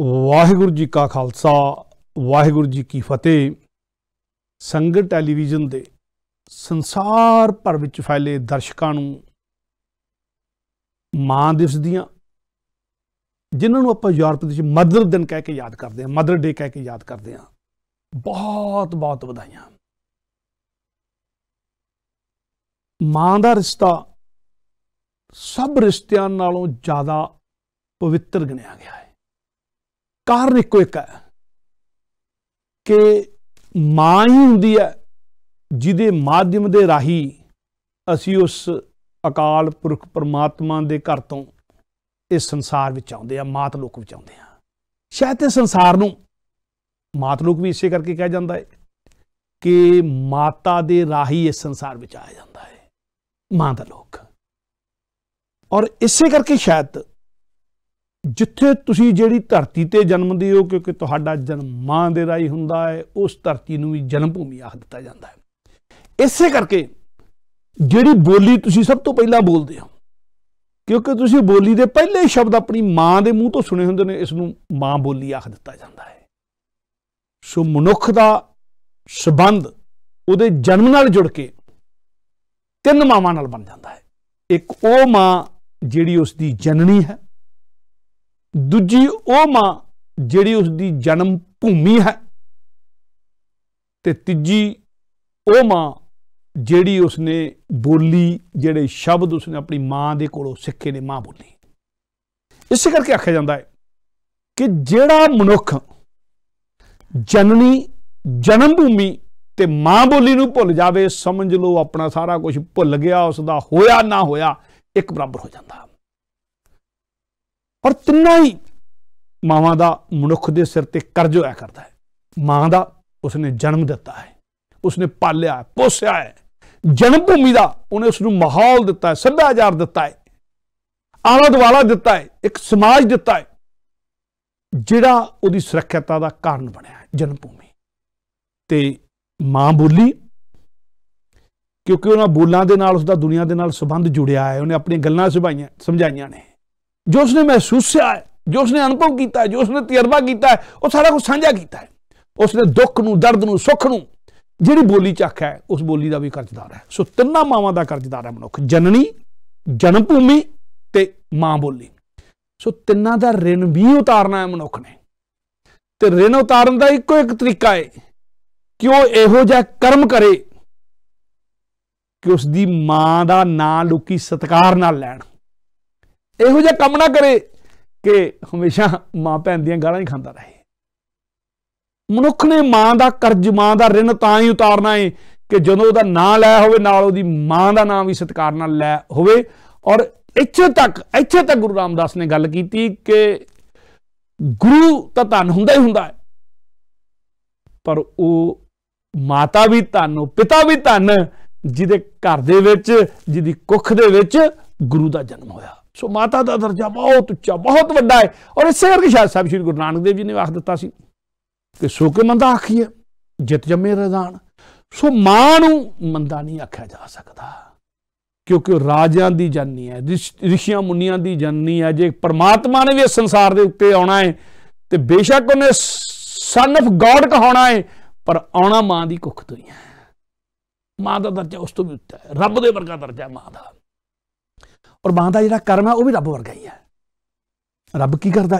ਵਾਹਿਗੁਰੂ ਜੀ ਕਾ ਖਾਲਸਾ ਵਾਹਿਗੁਰੂ ਜੀ ਕੀ ਫਤਿਹ ਸੰਗਤ ਟੈਲੀਵਿਜ਼ਨ ਦੇ ਸੰਸਾਰ ਭਰ ਵਿੱਚ ਫੈਲੇ ਦਰਸ਼ਕਾਂ ਨੂੰ ਮਾਂ ਦਿਵਸ ਦੀਆਂ ਜਿਨ੍ਹਾਂ ਨੂੰ ਆਪਾਂ ਯੂਰਪ ਦੇ ਵਿੱਚ ਮਦਰ ਦਿਨ ਕਹਿ ਕੇ ਯਾਦ ਕਰਦੇ ਹਾਂ ਮਦਰ ਡੇ ਕਹਿ ਕੇ ਯਾਦ ਕਰਦੇ ਹਾਂ ਬਹੁਤ ਬਹੁਤ ਵਧਾਈਆਂ ਮਾਂ ਦਾ ਰਿਸ਼ਤਾ ਸਭ ਰਿਸ਼ਤਿਆਂ ਨਾਲੋਂ ਜ਼ਿਆਦਾ ਪਵਿੱਤਰ ਗਿਣਿਆ ਗਿਆ ਹੈ ਕਾਰਨ ਇੱਕੋ ਇੱਕ ਹੈ ਕਿ ਮਾਂ ਹੀ ਹੁੰਦੀ ਹੈ ਜਿਹਦੇ ਮਾਧਿਅਮ ਦੇ ਰਾਹੀ ਅਸੀਂ ਉਸ ਅਕਾਲ ਪੁਰਖ ਪਰਮਾਤਮਾ ਦੇ ਘਰ ਤੋਂ ਇਸ ਸੰਸਾਰ ਵਿੱਚ ਆਉਂਦੇ ਆ ਮਾਤ ਲੋਕ ਵਿੱਚ ਆਉਂਦੇ ਆ ਸ਼ਾਇਦ ਇਹ ਸੰਸਾਰ ਨੂੰ ਮਾਤ ਲੋਕ ਵੀ ਇਸੇ ਕਰਕੇ ਕਿਹਾ ਜਾਂਦਾ ਹੈ ਕਿ ਮਾਤਾ ਦੇ ਰਾਹੀ ਇਸ ਸੰਸਾਰ ਵਿੱਚ ਆਇਆ ਜਾਂਦਾ ਹੈ ਮਾਂ ਦਾ ਲੋਕ ਔਰ ਇਸੇ ਕਰਕੇ ਸ਼ਾਇਦ ਜਿੱਥੇ ਤੁਸੀਂ ਜਿਹੜੀ ਧਰਤੀ ਤੇ ਜਨਮਦੇ ਹੋ ਕਿਉਂਕਿ ਤੁਹਾਡਾ ਜਨਮ ਮਾਂ ਦੇ ਰਾਹੀਂ ਹੁੰਦਾ ਹੈ ਉਸ ਧਰਤੀ ਨੂੰ ਵੀ ਜਨਮ ਭੂਮੀ ਆਖ ਦਿੱਤਾ ਜਾਂਦਾ ਹੈ ਇਸੇ ਕਰਕੇ ਜਿਹੜੀ ਬੋਲੀ ਤੁਸੀਂ ਸਭ ਤੋਂ ਪਹਿਲਾਂ ਬੋਲਦੇ ਹੋ ਕਿਉਂਕਿ ਤੁਸੀਂ ਬੋਲੀ ਦੇ ਪਹਿਲੇ ਸ਼ਬਦ ਆਪਣੀ ਮਾਂ ਦੇ ਮੂੰਹ ਤੋਂ ਸੁਣੇ ਹੁੰਦੇ ਨੇ ਇਸ ਨੂੰ ਮਾਂ ਬੋਲੀ ਆਖ ਦਿੱਤਾ ਜਾਂਦਾ ਹੈ ਸੋ ਮਨੁੱਖ ਦਾ ਸਬੰਧ ਉਹਦੇ ਜਨਮ ਨਾਲ ਜੁੜ ਕੇ ਤਿੰਨ ਮਾਵਾਂ ਨਾਲ ਬਣ ਜਾਂਦਾ ਹੈ ਇੱਕ ਉਹ ਮਾਂ ਜਿਹੜੀ ਉਸ ਦੀ ਜਨਨੀ ਹੈ ਦੂਜੀ ਉਹ ਮਾਂ ਜਿਹੜੀ ਉਸ ਦੀ ਜਨਮ ਭੂਮੀ ਹੈ ਤੇ ਤੀਜੀ ਉਹ ਮਾਂ ਜਿਹੜੀ ਉਸਨੇ ਬੋਲੀ ਜਿਹੜੇ ਸ਼ਬਦ ਉਸਨੇ ਆਪਣੀ ਮਾਂ ਦੇ ਕੋਲੋਂ ਸਿੱਖੇ ਨੇ ਮਾਂ ਬੋਲੀ ਇਸੇ ਕਰਕੇ ਆਖਿਆ ਜਾਂਦਾ ਹੈ ਕਿ ਜਿਹੜਾ ਮਨੁੱਖ ਜਨਨੀ ਜਨਮ ਭੂਮੀ ਤੇ ਮਾਂ ਬੋਲੀ ਨੂੰ ਭੁੱਲ ਜਾਵੇ ਸਮਝ ਲਓ ਆਪਣਾ ਸਾਰਾ ਕੁਝ ਭੁੱਲ ਗਿਆ ਉਸ ਦਾ ਹੋਇਆ ਨਾ ਹੋਇਆ ਇੱਕ ਬਰਾਬਰ ਹੋ ਜਾਂਦਾ ਔਰ ਤਿੰਨਾਂ ਹੀ ਮਾਵਾਂ ਦਾ ਮਨੁੱਖ ਦੇ ਸਿਰ ਤੇ ਕਰਜ਼ ਹੋਇਆ ਕਰਦਾ ਹੈ ਮਾਂ ਦਾ ਉਸਨੇ ਜਨਮ ਦਿੱਤਾ ਹੈ ਉਸਨੇ ਪਾਲਿਆ ਪੋਸਿਆ ਹੈ ਜਨਮ ਭੂਮੀ ਦਾ ਉਹਨੇ ਉਸ ਨੂੰ ਮਾਹੌਲ ਦਿੱਤਾ ਹੈ ਸੱਭਿਆਚਾਰ ਦਿੱਤਾ ਹੈ ਆਲਾ ਦੁਆਲਾ ਦਿੱਤਾ ਹੈ ਇੱਕ ਸਮਾਜ ਦਿੱਤਾ ਹੈ ਜਿਹੜਾ ਉਹਦੀ ਸੁਰੱਖਿਆਤਾ ਦਾ ਕਾਰਨ ਬਣਿਆ ਹੈ ਜਨਮ ਭੂਮੀ ਤੇ ਮਾਂ ਬੋਲੀ ਕਿਉਂਕਿ ਉਹਨਾਂ ਬੋਲਾਂ ਦੇ ਨਾਲ ਉਸ ਦਾ ਦੁਨੀਆ ਦੇ ਨਾਲ ਸੰਬੰਧ ਜੁੜਿਆ ਹੈ ਉਹਨੇ ਆਪਣੀਆਂ ਗੱਲਾਂ ਸੁਭਾਈਆਂ ਸਮਝਾਈਆਂ ਨੇ ਜੋ ਉਸਨੇ ਮਹਿਸੂਸ ਕੀਤਾ ਹੈ ਜੋ ਉਸਨੇ ਅਨੁਭਵ ਕੀਤਾ ਹੈ ਜੋ ਉਸਨੇ ਤਜਰਬਾ ਕੀਤਾ ਹੈ ਉਹ ਸਾਰਾ ਕੁਝ ਸਾਂਝਾ ਕੀਤਾ ਹੈ ਉਸਨੇ ਦੁੱਖ ਨੂੰ ਦਰਦ ਨੂੰ ਸੁੱਖ ਨੂੰ ਜਿਹੜੀ ਬੋਲੀ ਚ ਹੈ ਉਸ ਬੋਲੀ ਦਾ ਵੀ ਕਰਜ਼ਦਾਰ ਹੈ ਸੋ ਤਿੰਨਾਂ ਮਾਵਾਂ ਦਾ ਕਰਜ਼ਦਾਰ ਹੈ ਮਨੁੱਖ ਜਨਨੀ ਜਨਮ ਭੂਮੀ ਤੇ ਮਾਂ ਬੋਲੀ ਸੋ ਤਿੰਨਾਂ ਦਾ ਰਿਣ ਵੀ ਉਤਾਰਨਾ ਹੈ ਮਨੁੱਖ ਨੇ ਤੇ ਰਿਣ ਉਤਾਰਨ ਦਾ ਇੱਕੋ ਇੱਕ ਤਰੀਕਾ ਹੈ ਕਿ ਉਹ ਇਹੋ ਜਿਹਾ ਕਰਮ ਕਰੇ ਕਿ ਉਸ ਦੀ ਮਾਂ ਦਾ ਨਾਂ ਲੋਕੀ ਸਤਕਾਰ ਨਾਲ ਲੈਣ ਇਹੋ ਜਿਹਾ ਕੰਮ ਨਾ ਕਰੇ ਕਿ ਹਮੇਸ਼ਾ ਮਾਂ ਭੈਣ ਦੀਆਂ ਗਾਲਾਂ ਹੀ ਖਾਂਦਾ ਰਹੇ ਮਨੁੱਖ ਨੇ ਮਾਂ ਦਾ ਕਰਜ਼ ਮਾਂ ਦਾ ਰਿਣ ਤਾਂ ਹੀ ਉਤਾਰਨਾ ਏ ਕਿ ਜਦੋਂ ਉਹਦਾ ਨਾਂ ਲੈ ਹੋਵੇ ਨਾਲ ਉਹਦੀ ਮਾਂ ਦਾ ਨਾਮ ਵੀ ਸਤਕਾਰ ਨਾਲ ਲੈ ਹੋਵੇ ਔਰ ਇੱਥੇ ਤੱਕ ਇੱਥੇ ਤੱਕ ਗੁਰੂ ਰਾਮਦਾਸ ਨੇ ਗੱਲ ਕੀਤੀ ਕਿ ਗੁਰੂ ਤਾਂ ਧਨ ਹੁੰਦਾ ਹੀ ਹੁੰਦਾ ਹੈ ਪਰ ਉਹ ਮਾਤਾ ਵੀ ਧਨ ਉਹ ਪਿਤਾ ਵੀ ਧਨ ਜਿਹਦੇ ਘਰ ਦੇ ਵਿੱਚ ਜਿਹਦੀ ਕੁੱਖ ਦੇ ਵਿੱਚ ਗੁਰੂ ਦਾ ਜਨਮ ਹੋਇਆ ਸੋ ਮਾਤਾ ਦਾ ਦਰਜਾ ਬਹੁਤ ਉੱਚਾ ਬਹੁਤ ਵੱਡਾ ਹੈ ਔਰ ਇਸੇ ਕਰਕੇ ਸ਼ਾਹ ਸਾਹਿਬ ਸ੍ਰੀ ਗੁਰੂ ਨਾਨਕ ਦੇਵ ਜੀ ਨੇ ਆਖ ਦਿੱਤਾ ਸੀ ਕਿ ਸੋ ਕੇ ਮੰਦਾ ਆਖੀਏ ਜਿਤ ਜੰਮੇ ਰਜ਼ਾਨ ਸੋ ਮਾਂ ਨੂੰ ਮੰਦਾ ਨਹੀਂ ਆਖਿਆ ਜਾ ਸਕਦਾ ਕਿਉਂਕਿ ਉਹ ਰਾਜਿਆਂ ਦੀ ਜਾਨੀ ਹੈ ਰਿਸ਼ੀਆਂ ਮੁੰਨੀਆਂ ਦੀ ਜਾਨੀ ਹੈ ਜੇ ਪਰਮਾਤਮਾ ਨੇ ਵੀ ਇਸ ਸੰਸਾਰ ਦੇ ਉੱਤੇ ਆਉਣਾ ਹੈ ਤੇ ਬੇਸ਼ੱਕ ਉਹਨੇ ਸਨ ਆਫ ਗੋਡ ਕਹਾਉਣਾ ਹੈ ਪਰ ਆਉਣਾ ਮਾਂ ਦੀ ਕੁੱਖ ਤੋਂ ਹੀ ਹੈ ਮਾਂ ਦਾ ਦਰਜਾ ਉਸ ਤੋਂ ਵੀ ਉੱਤੇ ਹੈ ਰੱਬ ਦੇ ਵਰਗਾ ਦਰਜਾ ਮਾਂ ਦਾ ਔਰ ਮਾਂ ਦਾ ਜਿਹੜਾ ਕਰਮ ਹੈ ਉਹ ਵੀ ਰੱਬ ਵਰਗਾ ਹੀ ਹੈ ਰੱਬ ਕੀ ਕਰਦਾ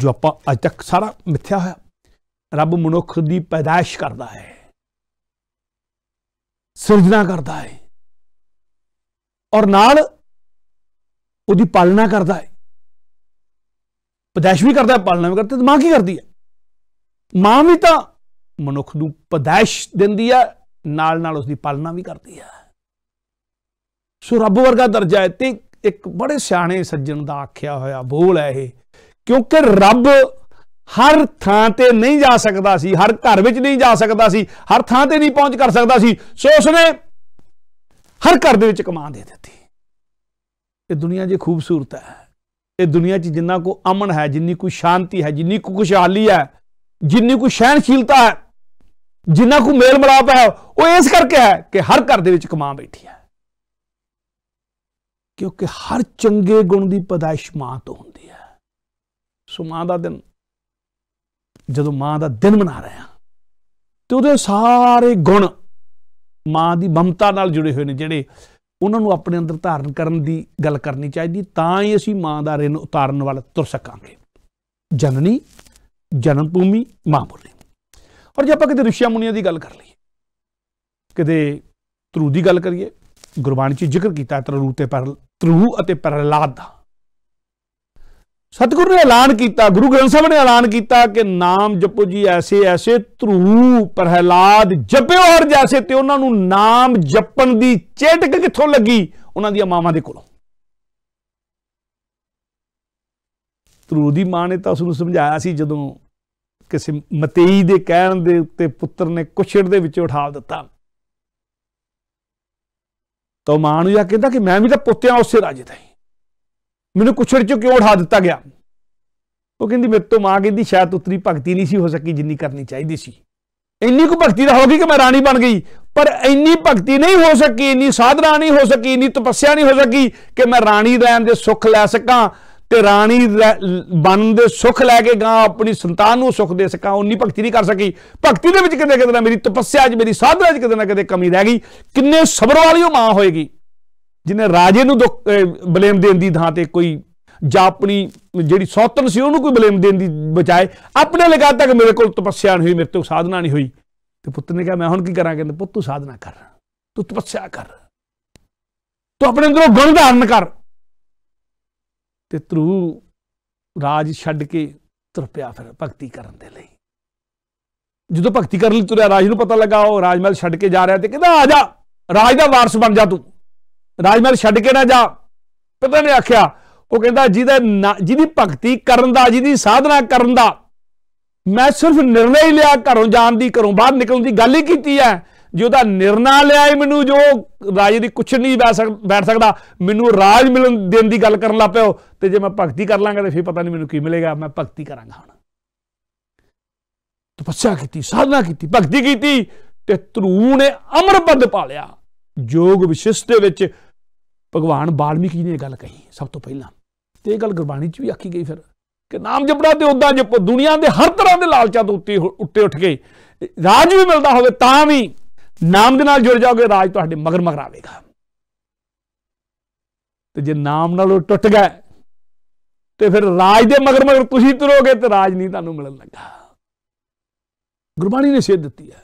ਜੋ ਆਪਾਂ ਅੱਜ ਤੱਕ ਸਾਰਾ ਮਿੱਥਿਆ ਹੋਇਆ ਰੱਬ ਮਨੁੱਖ ਦੀ ਪੈਦਾਇਸ਼ ਕਰਦਾ ਹੈ ਸਿਰਜਣਾ ਕਰਦਾ ਹੈ ਔਰ ਨਾਲ ਉਹਦੀ ਪਾਲਣਾ ਕਰਦਾ ਹੈ ਪੈਦਾਇਸ਼ ਵੀ ਕਰਦਾ ਹੈ ਪਾਲਣਾ ਵੀ ਕਰਦਾ ਤੇ ਮਾਂ ਕੀ ਕਰਦੀ ਹੈ ਮਾਂ ਵੀ ਤਾਂ ਮਨੁੱਖ ਨੂੰ ਪੈਦਾਇਸ਼ ਦਿੰਦੀ ਹੈ ਨਾਲ ਨਾਲ ਉਸ ਦੀ ਪਾਲਣਾ ਵੀ ਕਰਦੀ ਹੈ ਸੋ ਰੱਬ ਵਰਗਾ ਦਰਜਾ ਹੈ ਤੇ ਇੱਕ ਬੜੇ ਸਿਆਣੇ ਸੱਜਣ ਦਾ ਆਖਿਆ ਹੋਇਆ ਬੋਲ ਹੈ ਇਹ ਕਿਉਂਕਿ ਰੱਬ ਹਰ ਥਾਂ ਤੇ ਨਹੀਂ ਜਾ ਸਕਦਾ ਸੀ ਹਰ ਘਰ ਵਿੱਚ ਨਹੀਂ ਜਾ ਸਕਦਾ ਸੀ ਹਰ ਥਾਂ ਤੇ ਨਹੀਂ ਪਹੁੰਚ ਕਰ ਸਕਦਾ ਸੀ ਸੋ ਉਸਨੇ ਹਰ ਘਰ ਦੇ ਵਿੱਚ ਕਮਾਂ ਦੇ ਦਿੱਤੀ ਇਹ ਦੁਨੀਆ ਜੀ ਖੂਬਸੂਰਤ ਹੈ ਇਹ ਦੁਨੀਆ 'ਚ ਜਿੰਨਾ ਕੋ ਅਮਨ ਹੈ ਜਿੰਨੀ ਕੋ ਸ਼ਾਂਤੀ ਹੈ ਜਿੰਨੀ ਕੋ ਖੁਸ਼ਹਾਲੀ ਹੈ ਜਿੰਨੀ ਕੋ ਸਹਿਨਸ਼ੀਲਤਾ ਹੈ ਜਿੰਨਾ ਕੋ ਮੇਲ ਮਲਾਪ ਹੈ ਉਹ ਇਸ ਕਰਕੇ ਹੈ ਕਿ ਹਰ ਘਰ ਦੇ ਵਿੱਚ ਕਮਾਂ ਬੈਠੀ ਹੈ ਕਿਉਂਕਿ ਹਰ ਚੰਗੇ ਗੁਣ ਦੀ ਪਦਾਇਸ਼ ਮਾਂ ਤੋਂ ਹੁੰਦੀ ਹੈ ਸੋ ਮਾਂ ਦਾ ਦਿਨ ਜਦੋਂ ਮਾਂ ਦਾ ਦਿਨ ਮਨਾ ਰਹੇ ਆ ਤੇ ਉਹਦੇ ਸਾਰੇ ਗੁਣ ਮਾਂ ਦੀ ਮਮਤਾ ਨਾਲ ਜੁੜੇ ਹੋਏ ਨੇ ਜਿਹੜੇ ਉਹਨਾਂ ਨੂੰ ਆਪਣੇ ਅੰਦਰ ਧਾਰਨ ਕਰਨ ਦੀ ਗੱਲ ਕਰਨੀ ਚਾਹੀਦੀ ਤਾਂ ਹੀ ਅਸੀਂ ਮਾਂ ਦਾ ਰਿਣ ਉਤਾਰਨ ਵਾਲ ਤੁਰ ਸਕਾਂਗੇ ਜਨਨੀ ਜਨਮ ਭੂਮੀ ਮਾਂ ਬੋਲੀ ਔਰ ਜੇ ਆਪਾਂ ਕਿਤੇ ઋષਿਆ ਮੁਨੀਆਂ ਦੀ ਗੱਲ ਕਰ ਲਈਏ ਕਿਤੇ ਤਰੂ ਦੀ ਗੱਲ ਕਰੀਏ ਗੁਰਬਾਣੀ 'ਚ ਜ਼ਿਕਰ ਕੀਤਾ ਤਰੂ ਤੇ ਪਰ ਧਰੂ ਅਤੇ ਪ੍ਰਹਲਾਦ ਦਾ ਸਤਿਗੁਰੂ ਨੇ ਐਲਾਨ ਕੀਤਾ ਗੁਰੂ ਗ੍ਰੰਥ ਸਾਹਿਬ ਨੇ ਐਲਾਨ ਕੀਤਾ ਕਿ ਨਾਮ ਜਪੋ ਜੀ ਐਸੇ ਐਸੇ ਧਰੂ ਪ੍ਰਹਿਲਾਦ ਜਪਿਓ ਹਰ ਜੈਸੇ ਤੇ ਉਹਨਾਂ ਨੂੰ ਨਾਮ ਜਪਣ ਦੀ ਚੇਟਕ ਕਿੱਥੋਂ ਲੱਗੀ ਉਹਨਾਂ ਦੀਆਂ ਮਾਵਾਂ ਦੇ ਕੋਲੋਂ ਧਰੂ ਦੀ ਮਾਂ ਨੇ ਤਾਂ ਉਸ ਨੂੰ ਸਮਝਾਇਆ ਸੀ ਜਦੋਂ ਕਿਸੇ ਮਤੇਈ ਦੇ ਕਹਿਣ ਦੇ ਉੱਤੇ ਪੁੱਤਰ ਨੇ ਕੁਛੜ ਦੇ ਵਿੱਚ ਉਠਾ ਦਿੱਤਾ ਤਾਂ ਮਾਂ ਨੂੰ ਜਾ ਕਹਿੰਦਾ ਕਿ ਮੈਂ ਵੀ ਤਾਂ ਪੁੱਤਿਆਂ ਉਸੇ ਰਾਜੇ ਦਾ ਹੀ ਮੈਨੂੰ ਕੁਛੜ ਚ ਕਿਉਂ ਉਠਾ ਦਿੱਤਾ ਗਿਆ ਉਹ ਕਹਿੰਦੀ ਮੇਰੇ ਤੋਂ ਮਾਂ ਕਹਿੰਦੀ ਸ਼ਾਇਦ ਉਤਰੀ ਭਗਤੀ ਨਹੀਂ ਸੀ ਹੋ ਸਕੀ ਜਿੰਨੀ ਕਰਨੀ ਚਾਹੀਦੀ ਸੀ ਇੰਨੀ ਕੁ ਭਗਤੀ ਦਾ ਹੋ ਗਈ ਕਿ ਮੈਂ ਰਾਣੀ ਬਣ ਗਈ ਪਰ ਇੰਨੀ ਭਗਤੀ ਨਹੀਂ ਹੋ ਸਕੀ ਇੰਨੀ ਸਾਧਨਾ ਨਹੀਂ ਹੋ ਸਕੀ ਇੰਨੀ ਤਪੱਸਿਆ ਨਹੀਂ ਹੋ ਸਕੀ ਕਿ ਮੈਂ ਰਾਣੀ ਰਹਿਣ ਦੇ ਸੁੱਖ ਲੈ ਸਕਾਂ ਤੇ ਰਾਣੀ ਬਨ ਦੇ ਸੁਖ ਲੈ ਕੇ ਗਾਂ ਆਪਣੀ ਸੰਤਾਨ ਨੂੰ ਸੁਖ ਦੇ ਸਕਾਂ ਉਨੀ ਭਗਤੀ ਨਹੀਂ ਕਰ ਸਕੀ ਭਗਤੀ ਦੇ ਵਿੱਚ ਕਿਤੇ ਕਿਤੇ ਨਾ ਮੇਰੀ ਤਪੱਸਿਆ 'ਚ ਮੇਰੀ ਸਾਧਨਾ 'ਚ ਕਿਤੇ ਨਾ ਕਿਤੇ ਕਮੀ ਰਹਿ ਗਈ ਕਿੰਨੇ ਸਬਰ ਵਾਲੀ ਉਹ ਮਾਂ ਹੋਏਗੀ ਜਿਨੇ ਰਾਜੇ ਨੂੰ ਦੁੱਖ ਬਲੇਮ ਦੇਣ ਦੀ ਥਾਂ ਤੇ ਕੋਈ ਜਾਂ ਆਪਣੀ ਜਿਹੜੀ ਸੌਤਨ ਸੀ ਉਹਨੂੰ ਕੋਈ ਬਲੇਮ ਦੇਣ ਦੀ ਬਚਾਏ ਆਪਣੇ ਲਗਾ ਤੱਕ ਮੇਰੇ ਕੋਲ ਤਪੱਸਿਆ ਨਹੀਂ ਹੋਈ ਮੇਰੇ ਤੋਂ ਸਾਧਨਾ ਨਹੀਂ ਹੋਈ ਤੇ ਪੁੱਤ ਨੇ ਕਿਹਾ ਮੈਂ ਹੁਣ ਕੀ ਕਰਾਂ ਕਹਿੰਦੇ ਪੁੱਤ ਤੂੰ ਸਾਧਨਾ ਕਰ ਤੂੰ ਤਪੱਸਿਆ ਕਰ ਤੂੰ ਆਪਣੇ ਅੰਦਰੋਂ ਗੁਣ ਧਾਰਨ ਕਰ ਤੇ ਧਰੂ ਰਾਜ ਛੱਡ ਕੇ ਤੁਰ ਪਿਆ ਫਿਰ ਭਗਤੀ ਕਰਨ ਦੇ ਲਈ ਜਦੋਂ ਭਗਤੀ ਕਰਨ ਲਈ ਤੁਰਿਆ ਰਾਜ ਨੂੰ ਪਤਾ ਲੱਗਾ ਉਹ ਰਾਜਮਹਿਲ ਛੱਡ ਕੇ ਜਾ ਰਿਹਾ ਤੇ ਕਹਿੰਦਾ ਆ ਜਾ ਰਾਜ ਦਾ ਵਾਰਸ ਬਣ ਜਾ ਤੂੰ ਰਾਜਮਹਿਲ ਛੱਡ ਕੇ ਨਾ ਜਾ ਪਿਤਾ ਨੇ ਆਖਿਆ ਉਹ ਕਹਿੰਦਾ ਜਿਹਦੇ ਜਿਹਦੀ ਭਗਤੀ ਕਰਨ ਦਾ ਜਿਹਦੀ ਸਾਧਨਾ ਕਰਨ ਦਾ ਮੈਂ ਸਿਰਫ ਨਿਰਣਾ ਹੀ ਲਿਆ ਘਰੋਂ ਜਾਣ ਦੀ ਘਰੋਂ ਬਾਹਰ ਨਿਕਲਣ ਦੀ ਗੱਲ ਹੀ ਕੀਤੀ ਹੈ ਜੇ ਉਹਦਾ ਨਿਰਣਾ ਲਿਆਏ ਮੈਨੂੰ ਜੋ ਰਾਜ ਦੀ ਕੁਛ ਨਹੀਂ ਬੈਠ ਸਕਦਾ ਮੈਨੂੰ ਰਾਜ ਮਿਲਣ ਦੇਣ ਦੀ ਗੱਲ ਕਰਨ ਲੱਗ ਪਿਓ ਤੇ ਜੇ ਮੈਂ ਭਗਤੀ ਕਰ ਲਾਂਗਾ ਤੇ ਫਿਰ ਪਤਾ ਨਹੀਂ ਮੈਨੂੰ ਕੀ ਮਿਲੇਗਾ ਮੈਂ ਭਗਤੀ ਕਰਾਂਗਾ ਹੁਣ ਤਪੱਸਿਆ ਕੀਤੀ ਸਾਧਨਾ ਕੀਤੀ ਭਗਤੀ ਕੀਤੀ ਤੇ ਧਰੂ ਨੇ ਅਮਰਪਦ ਪਾਲਿਆ ਜੋਗ ਵਿਸ਼ਿਸ਼ਟ ਦੇ ਵਿੱਚ ਭਗਵਾਨ ਬਾਲਮੀਕੀ ਨੇ ਗੱਲ ਕਹੀ ਸਭ ਤੋਂ ਪਹਿਲਾਂ ਤੇ ਇਹ ਗੱਲ ਗੁਰਬਾਣੀ 'ਚ ਵੀ ਆਖੀ ਗਈ ਫਿਰ ਕਿ ਨਾਮ ਜਪਣਾ ਤੇ ਉਦਾਂ ਜਪੋ ਦੁਨੀਆ ਦੇ ਹਰ ਤਰ੍ਹਾਂ ਦੇ ਲਾਲਚਾਂ ਤੋਂ ਉੱਤੇ ਉੱਤੇ ਉੱਠ ਕੇ ਰਾਜ ਵੀ ਮਿਲਦਾ ਹੋਵੇ ਤਾਂ ਵੀ ਨਾਮ ਦੇ ਨਾਲ ਜੁੜ ਜਾਓਗੇ ਰਾਜ ਤੁਹਾਡੇ ਮਗਰ ਮਗਰ ਆਵੇਗਾ ਤੇ ਜੇ ਨਾਮ ਨਾਲ ਉਹ ਟੁੱਟ ਗਏ ਤੇ ਫਿਰ ਰਾਜ ਦੇ ਮਗਰ ਮਗਰ ਤੁਸੀਂ ਤੁਰੋਗੇ ਤੇ ਰਾਜ ਨਹੀਂ ਤੁਹਾਨੂੰ ਮਿਲਣ ਲੱਗਾ ਗੁਰਬਾਣੀ ਨੇ ਸੇਧ ਦਿੱਤੀ ਹੈ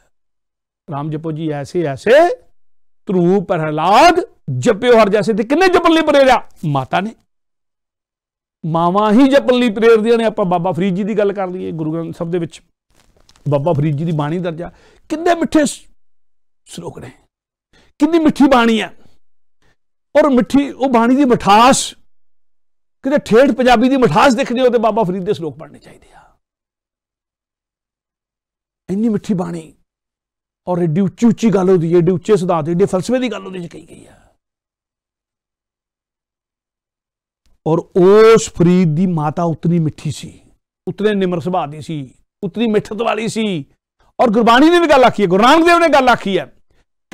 ਰਾਮ ਜਪੋ ਜੀ ਐਸੇ ਐਸੇ ਤਰੂ ਪ੍ਰਹਲਾਦ ਜਪਿਓ ਹਰ ਜੈਸੇ ਤੇ ਕਿੰਨੇ ਜਪਣ ਲਈ ਪ੍ਰੇਰਿਆ ਮਾਤਾ ਨੇ ਮਾਵਾ ਹੀ ਜਪਣ ਲਈ ਪ੍ਰੇਰਦੀਆਂ ਨੇ ਆਪਾਂ ਬਾਬਾ ਫਰੀਦ ਜੀ ਦੀ ਗੱਲ ਕਰ ਲਈਏ ਗੁਰੂ ਗ੍ਰੰਥ ਸਾਹਿਬ ਦੇ ਵਿੱਚ ਬਾਬਾ ਫਰੀਦ ਜੀ ਦੀ ਬਾਣੀ ਦਰਜਾ ਕਿੰਨੇ ਮਿੱਠੇ सलोकने कि मिठी बाणी है और मिठी वह बाणी की मिठास कि ठेठ पंजाबी की मिठास दिखने हो तो बाबा फरीद के सलोक पढ़ने चाहिए इन्नी मिठी बाणी और एड्डी उची उच्ची गल होती है एड्डी उच्चे सिद्धांत एड्डे फलसफे की गल कही गई है और उस फरीद की माता उतनी मिठी सी उतने निम्र सुभा उतनी मिठत वाली सी और गुरबाणी ने भी गल आखी है गुरु नानक देव ने गल आखी है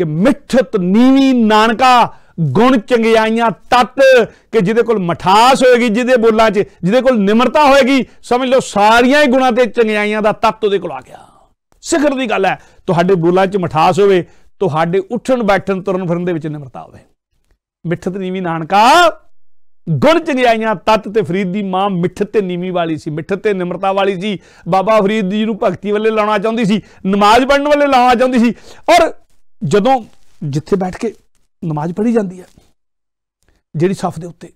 ਕਿ ਮਿੱਠਤ ਨੀਵੀ ਨਾਨਕਾ ਗੁਣ ਚੰਗਿਆਈਆਂ ਤਤ ਕਿ ਜਿਹਦੇ ਕੋਲ ਮਠਾਸ ਹੋਏਗੀ ਜਿਹਦੇ ਬੋਲਾਂ 'ਚ ਜਿਹਦੇ ਕੋਲ ਨਿਮਰਤਾ ਹੋਏਗੀ ਸਮਝ ਲਓ ਸਾਰੀਆਂ ਹੀ ਗੁਣਾਂ ਤੇ ਚੰਗਿਆਈਆਂ ਦਾ ਤਤ ਉਹਦੇ ਕੋਲ ਆ ਗਿਆ ਸਿਖਰ ਦੀ ਗੱਲ ਹੈ ਤੁਹਾਡੇ ਬੋਲਾਂ 'ਚ ਮਠਾਸ ਹੋਵੇ ਤੁਹਾਡੇ ਉੱਠਣ ਬੈਠਣ ਤੁਰਨ ਫਿਰਨ ਦੇ ਵਿੱਚ ਨਿਮਰਤਾ ਹੋਵੇ ਮਿੱਠਤ ਨੀਵੀ ਨਾਨਕਾ ਗੁਣ ਚੰਗਿਆਈਆਂ ਤਤ ਤੇ ਫਰੀਦ ਦੀ ਮਾਂ ਮਿੱਠਤ ਤੇ ਨੀਵੀ ਵਾਲੀ ਸੀ ਮਿੱਠਤ ਤੇ ਨਿਮਰਤਾ ਵਾਲੀ ਸੀ ਬਾਬਾ ਫਰੀਦ ਜੀ ਨੂੰ ਭਗਤੀ ਵੱਲੇ ਲਾਉਣਾ ਚਾਹੁੰਦੀ ਸੀ ਨਮਾਜ਼ ਪੜਨ ਵੱਲੇ ਲਾਉਣਾ ਚਾਹੁੰਦੀ ਸੀ ਔਰ ਜਦੋਂ ਜਿੱਥੇ ਬੈਠ ਕੇ ਨਮਾਜ਼ ਪੜ੍ਹੀ ਜਾਂਦੀ ਹੈ ਜਿਹੜੀ ਸਫ ਦੇ ਉੱਤੇ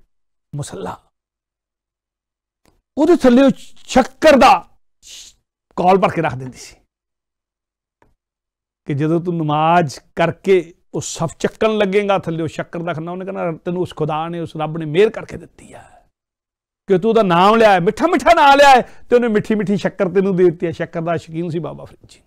ਮਸੱਲਾ ਉਹਦੇ ਥੱਲੇ ਸ਼ੱਕਰ ਦਾ ਕਾਲ ਭਰ ਕੇ ਰੱਖ ਦਿੰਦੀ ਸੀ ਕਿ ਜਦੋਂ ਤੂੰ ਨਮਾਜ਼ ਕਰਕੇ ਉਹ ਸਫ ਚੱਕਣ ਲੱਗੇਗਾ ਥੱਲੇ ਉਹ ਸ਼ੱਕਰ ਦਾ ਖੰਨਾ ਉਹਨੇ ਕਹਿੰਦਾ ਤੈਨੂੰ ਉਸ ਖੁਦਾ ਨੇ ਉਸ ਰੱਬ ਨੇ ਮਿਹਰ ਕਰਕੇ ਦਿੱਤੀ ਆ ਕਿ ਤੂੰ ਉਹਦਾ ਨਾਮ ਲਿਆ ਮਿੱਠਾ ਮਿੱਠਾ ਨਾਮ ਲਿਆ ਤੇ ਉਹਨੇ ਮਿੱਠੀ ਮਿੱਠੀ ਸ਼ੱਕਰ ਤੈਨੂੰ ਦੇ ਦਿੱਤੀ ਆ ਸ਼ੱਕਰ ਦਾ ਸ਼ਕੀਨ ਸੀ ਬਾਬਾ ਫਰੀਦ ਜੀ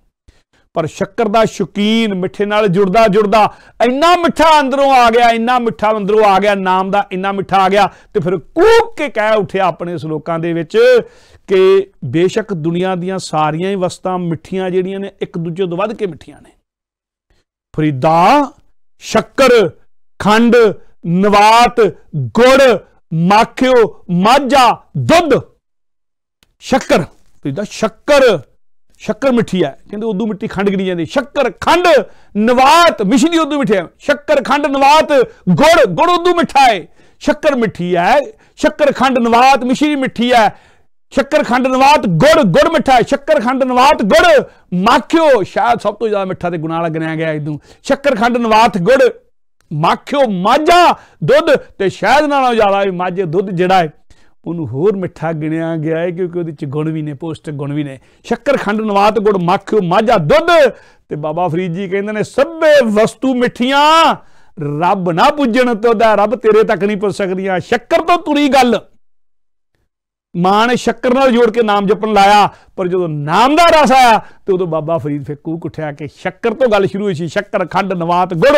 ਪਰ ਸ਼ੱਕਰ ਦਾ ਸ਼ੁਕੀਨ ਮਿੱਠੇ ਨਾਲ ਜੁੜਦਾ ਜੁੜਦਾ ਇੰਨਾ ਮਿੱਠਾ ਅੰਦਰੋਂ ਆ ਗਿਆ ਇੰਨਾ ਮਿੱਠਾ ਅੰਦਰੋਂ ਆ ਗਿਆ ਨਾਮ ਦਾ ਇੰਨਾ ਮਿੱਠਾ ਆ ਗਿਆ ਤੇ ਫਿਰ ਕੂਕ ਕੇ ਕਹਿ ਉੱਠਿਆ ਆਪਣੇ ਸ਼ਲੋਕਾਂ ਦੇ ਵਿੱਚ ਕਿ ਬੇਸ਼ੱਕ ਦੁਨੀਆ ਦੀਆਂ ਸਾਰੀਆਂ ਹੀ ਵਸਤਾਂ ਮਿੱਠੀਆਂ ਜਿਹੜੀਆਂ ਨੇ ਇੱਕ ਦੂਜੇ ਤੋਂ ਵੱਧ ਕੇ ਮਿੱਠੀਆਂ ਨੇ ਫਰੀਦਾ ਸ਼ੱਕਰ ਖੰਡ ਨਵਾਤ ਗੁੜ ਮਾਖਿਓ ਮਾਝਾ ਦੁੱਧ ਸ਼ੱਕਰ ਫਰੀਦਾ ਸ਼ੱਕਰ ਸ਼ੱਕਰ ਮਿੱਠੀ ਹੈ ਕਹਿੰਦੇ ਉਦੋਂ ਮਿੱਠੀ ਖੰਡ ਗਿਣੀ ਜਾਂਦੀ ਸ਼ੱਕਰ ਖੰਡ ਨਵਾਤ ਮਿਸ਼ਰੀ ਉਦੋਂ ਮਿੱਠੀ ਸ਼ੱਕਰ ਖੰਡ ਨਵਾਤ ਗੁੜ ਗੁੜ ਉਦੋਂ ਮਿੱਠਾ ਹੈ ਸ਼ੱਕਰ ਮਿੱਠੀ ਹੈ ਸ਼ੱਕਰ ਖੰਡ ਨਵਾਤ ਮਿਸ਼ਰੀ ਮਿੱਠੀ ਹੈ ਸ਼ੱਕਰ ਖੰਡ ਨਵਾਤ ਗੁੜ ਗੁੜ ਮਿੱਠਾ ਹੈ ਸ਼ੱਕਰ ਖੰਡ ਨਵਾਤ ਗੁੜ ਮਾਖਿਓ ਸ਼ਾਇਦ ਸਭ ਤੋਂ ਜ਼ਿਆਦਾ ਮਿੱਠਾ ਤੇ ਗੁਨਾਲਾ ਗਿਣਿਆ ਗਿਆ ਇਦੋਂ ਸ਼ੱਕਰ ਖੰਡ ਨਵਾਤ ਗੁੜ ਮਾਖਿਓ ਮਾਝਾ ਦੁੱਧ ਤੇ ਸ਼ਾਇਦ ਨਾਲੋਂ ਜ਼ਿਆਦਾ ਵੀ ਮਾਝੇ ਦੁੱਧ ਜਿਹੜਾ ਹੈ ਉਹਨੂੰ ਹੋਰ ਮਿੱਠਾ ਗਿਣਿਆ ਗਿਆ ਹੈ ਕਿਉਂਕਿ ਉਹਦੇ ਚ ਗੁਣ ਵੀ ਨੇ ਪੋਸਟ ਗੁਣ ਵੀ ਨੇ ਸ਼ੱਕਰਖੰਡ ਨਵਾਤ ਗੁੜ ਮੱਖ ਮਾਝਾ ਦੁੱਧ ਤੇ ਬਾਬਾ ਫਰੀਦ ਜੀ ਕਹਿੰਦੇ ਨੇ ਸਭੇ ਵਸਤੂ ਮਿੱਠੀਆਂ ਰੱਬ ਨਾ ਪੁੱਜਣ ਤੋਂ ਦਾ ਰੱਬ ਤੇਰੇ ਤੱਕ ਨਹੀਂ ਪੁੱਜ ਸਕਦੀਆਂ ਸ਼ੱਕਰ ਤੋਂ ਤੁਰੀ ਗੱਲ ਮਾਣ ਸ਼ੱਕਰ ਨਾਲ ਜੋੜ ਕੇ ਨਾਮ ਜਪਣ ਲਾਇਆ ਪਰ ਜਦੋਂ ਨਾਮ ਦਾ ਰਸ ਆਇਆ ਤੇ ਉਦੋਂ ਬਾਬਾ ਫਰੀਦ ਫੇ ਕੂਕ ਉੱਠਿਆ ਕਿ ਸ਼ੱਕਰ ਤੋਂ ਗੱਲ ਸ਼ੁਰੂ ਹੋਈ ਸੀ ਸ਼ੱਕਰ ਖੰਡ ਨਵਾਤ ਗੁੜ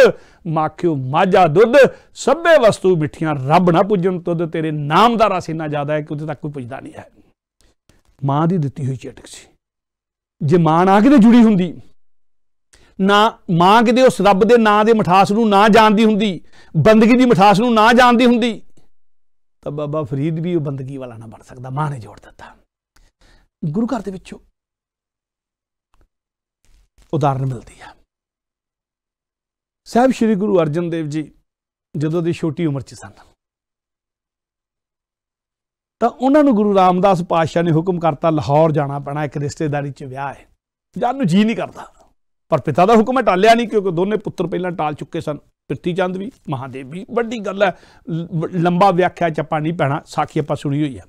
ਮਾਖਿਓ ਮਾਝਾ ਦੁੱਧ ਸਭੇ ਵਸਤੂ ਮਿੱਠੀਆਂ ਰੱਬ ਨਾ ਪੁੱਜਣ ਤੁਧ ਤੇਰੇ ਨਾਮ ਦਾ ਰਸ ਇੰਨਾ ਜ਼ਿਆਦਾ ਹੈ ਕਿ ਉਦੋਂ ਤੱਕ ਕੋਈ ਪੁੱਜਦਾ ਨਹੀਂ ਹੈ ਮਾਂ ਦੀ ਦਿੱਤੀ ਹੋਈ ਚਟਕ ਸੀ ਜੇ ਮਾਂ ਆ ਕਿਤੇ ਜੁੜੀ ਹੁੰਦੀ ਨਾ ਮਾਂ ਕਿਤੇ ਉਸ ਰੱਬ ਦੇ ਨਾਂ ਦੇ ਮਠਾਸ ਨੂੰ ਨਾ ਜਾਣਦੀ ਹੁੰਦੀ ਬੰਦਗੀ ਦੀ ਮਠਾਸ ਨੂੰ ਨਾ ਜਾਣਦੀ ਹੁੰਦੀ ਤਾਂ ਬਾਬਾ ਫਰੀਦ ਵੀ ਉਹ ਬੰਦਗੀ ਵਾਲਾ ਨਾ ਬਣ ਸਕਦਾ ਮਾਂ ਨੇ ਜੋੜ ਦਿੱਤਾ ਗੁਰੂ ਘਰ ਦੇ ਵਿੱਚੋਂ ਉਦਾਹਰਣ ਮਿਲਦੀ ਆ ਸਾਬ ਸ੍ਰੀ ਗੁਰੂ ਅਰਜਨ ਦੇਵ ਜੀ ਜਦੋਂ ਦੀ ਛੋਟੀ ਉਮਰ 'ਚ ਸਨ ਤਾਂ ਉਹਨਾਂ ਨੂੰ ਗੁਰੂ ਰਾਮਦਾਸ ਪਾਤਸ਼ਾਹ ਨੇ ਹੁਕਮ ਕਰਤਾ ਲਾਹੌਰ ਜਾਣਾ ਪੈਣਾ ਇੱਕ ਰਿਸ਼ਤੇਦਾਰੀ 'ਚ ਵਿਆਹ ਹੈ ਜਾਨ ਨੂੰ ਜੀ ਨਹੀਂ ਕਰਦਾ ਪਰ ਪਿਤਾ ਦਾ ਹੁਕਮ ਹੈ ਟਾਲਿਆ ਨਹੀਂ ਕਿਉਂਕਿ ਦੋਨੇ ਪੁੱਤਰ ਪਹਿਲਾਂ ਟਾਲ ਚੁੱਕੇ ਸਨ ਪ੍ਰਿਤੀ ਚੰਦ ਵੀ ਮਹਾਦੇਵ ਵੀ ਵੱਡੀ ਗੱਲ ਹੈ ਲੰਬਾ ਵਿਆਖਿਆ ਚ ਆਪਾਂ ਨਹੀਂ ਪੈਣਾ ਸਾਖੀ ਆਪਾਂ ਸੁਣੀ ਹੋਈ ਹੈ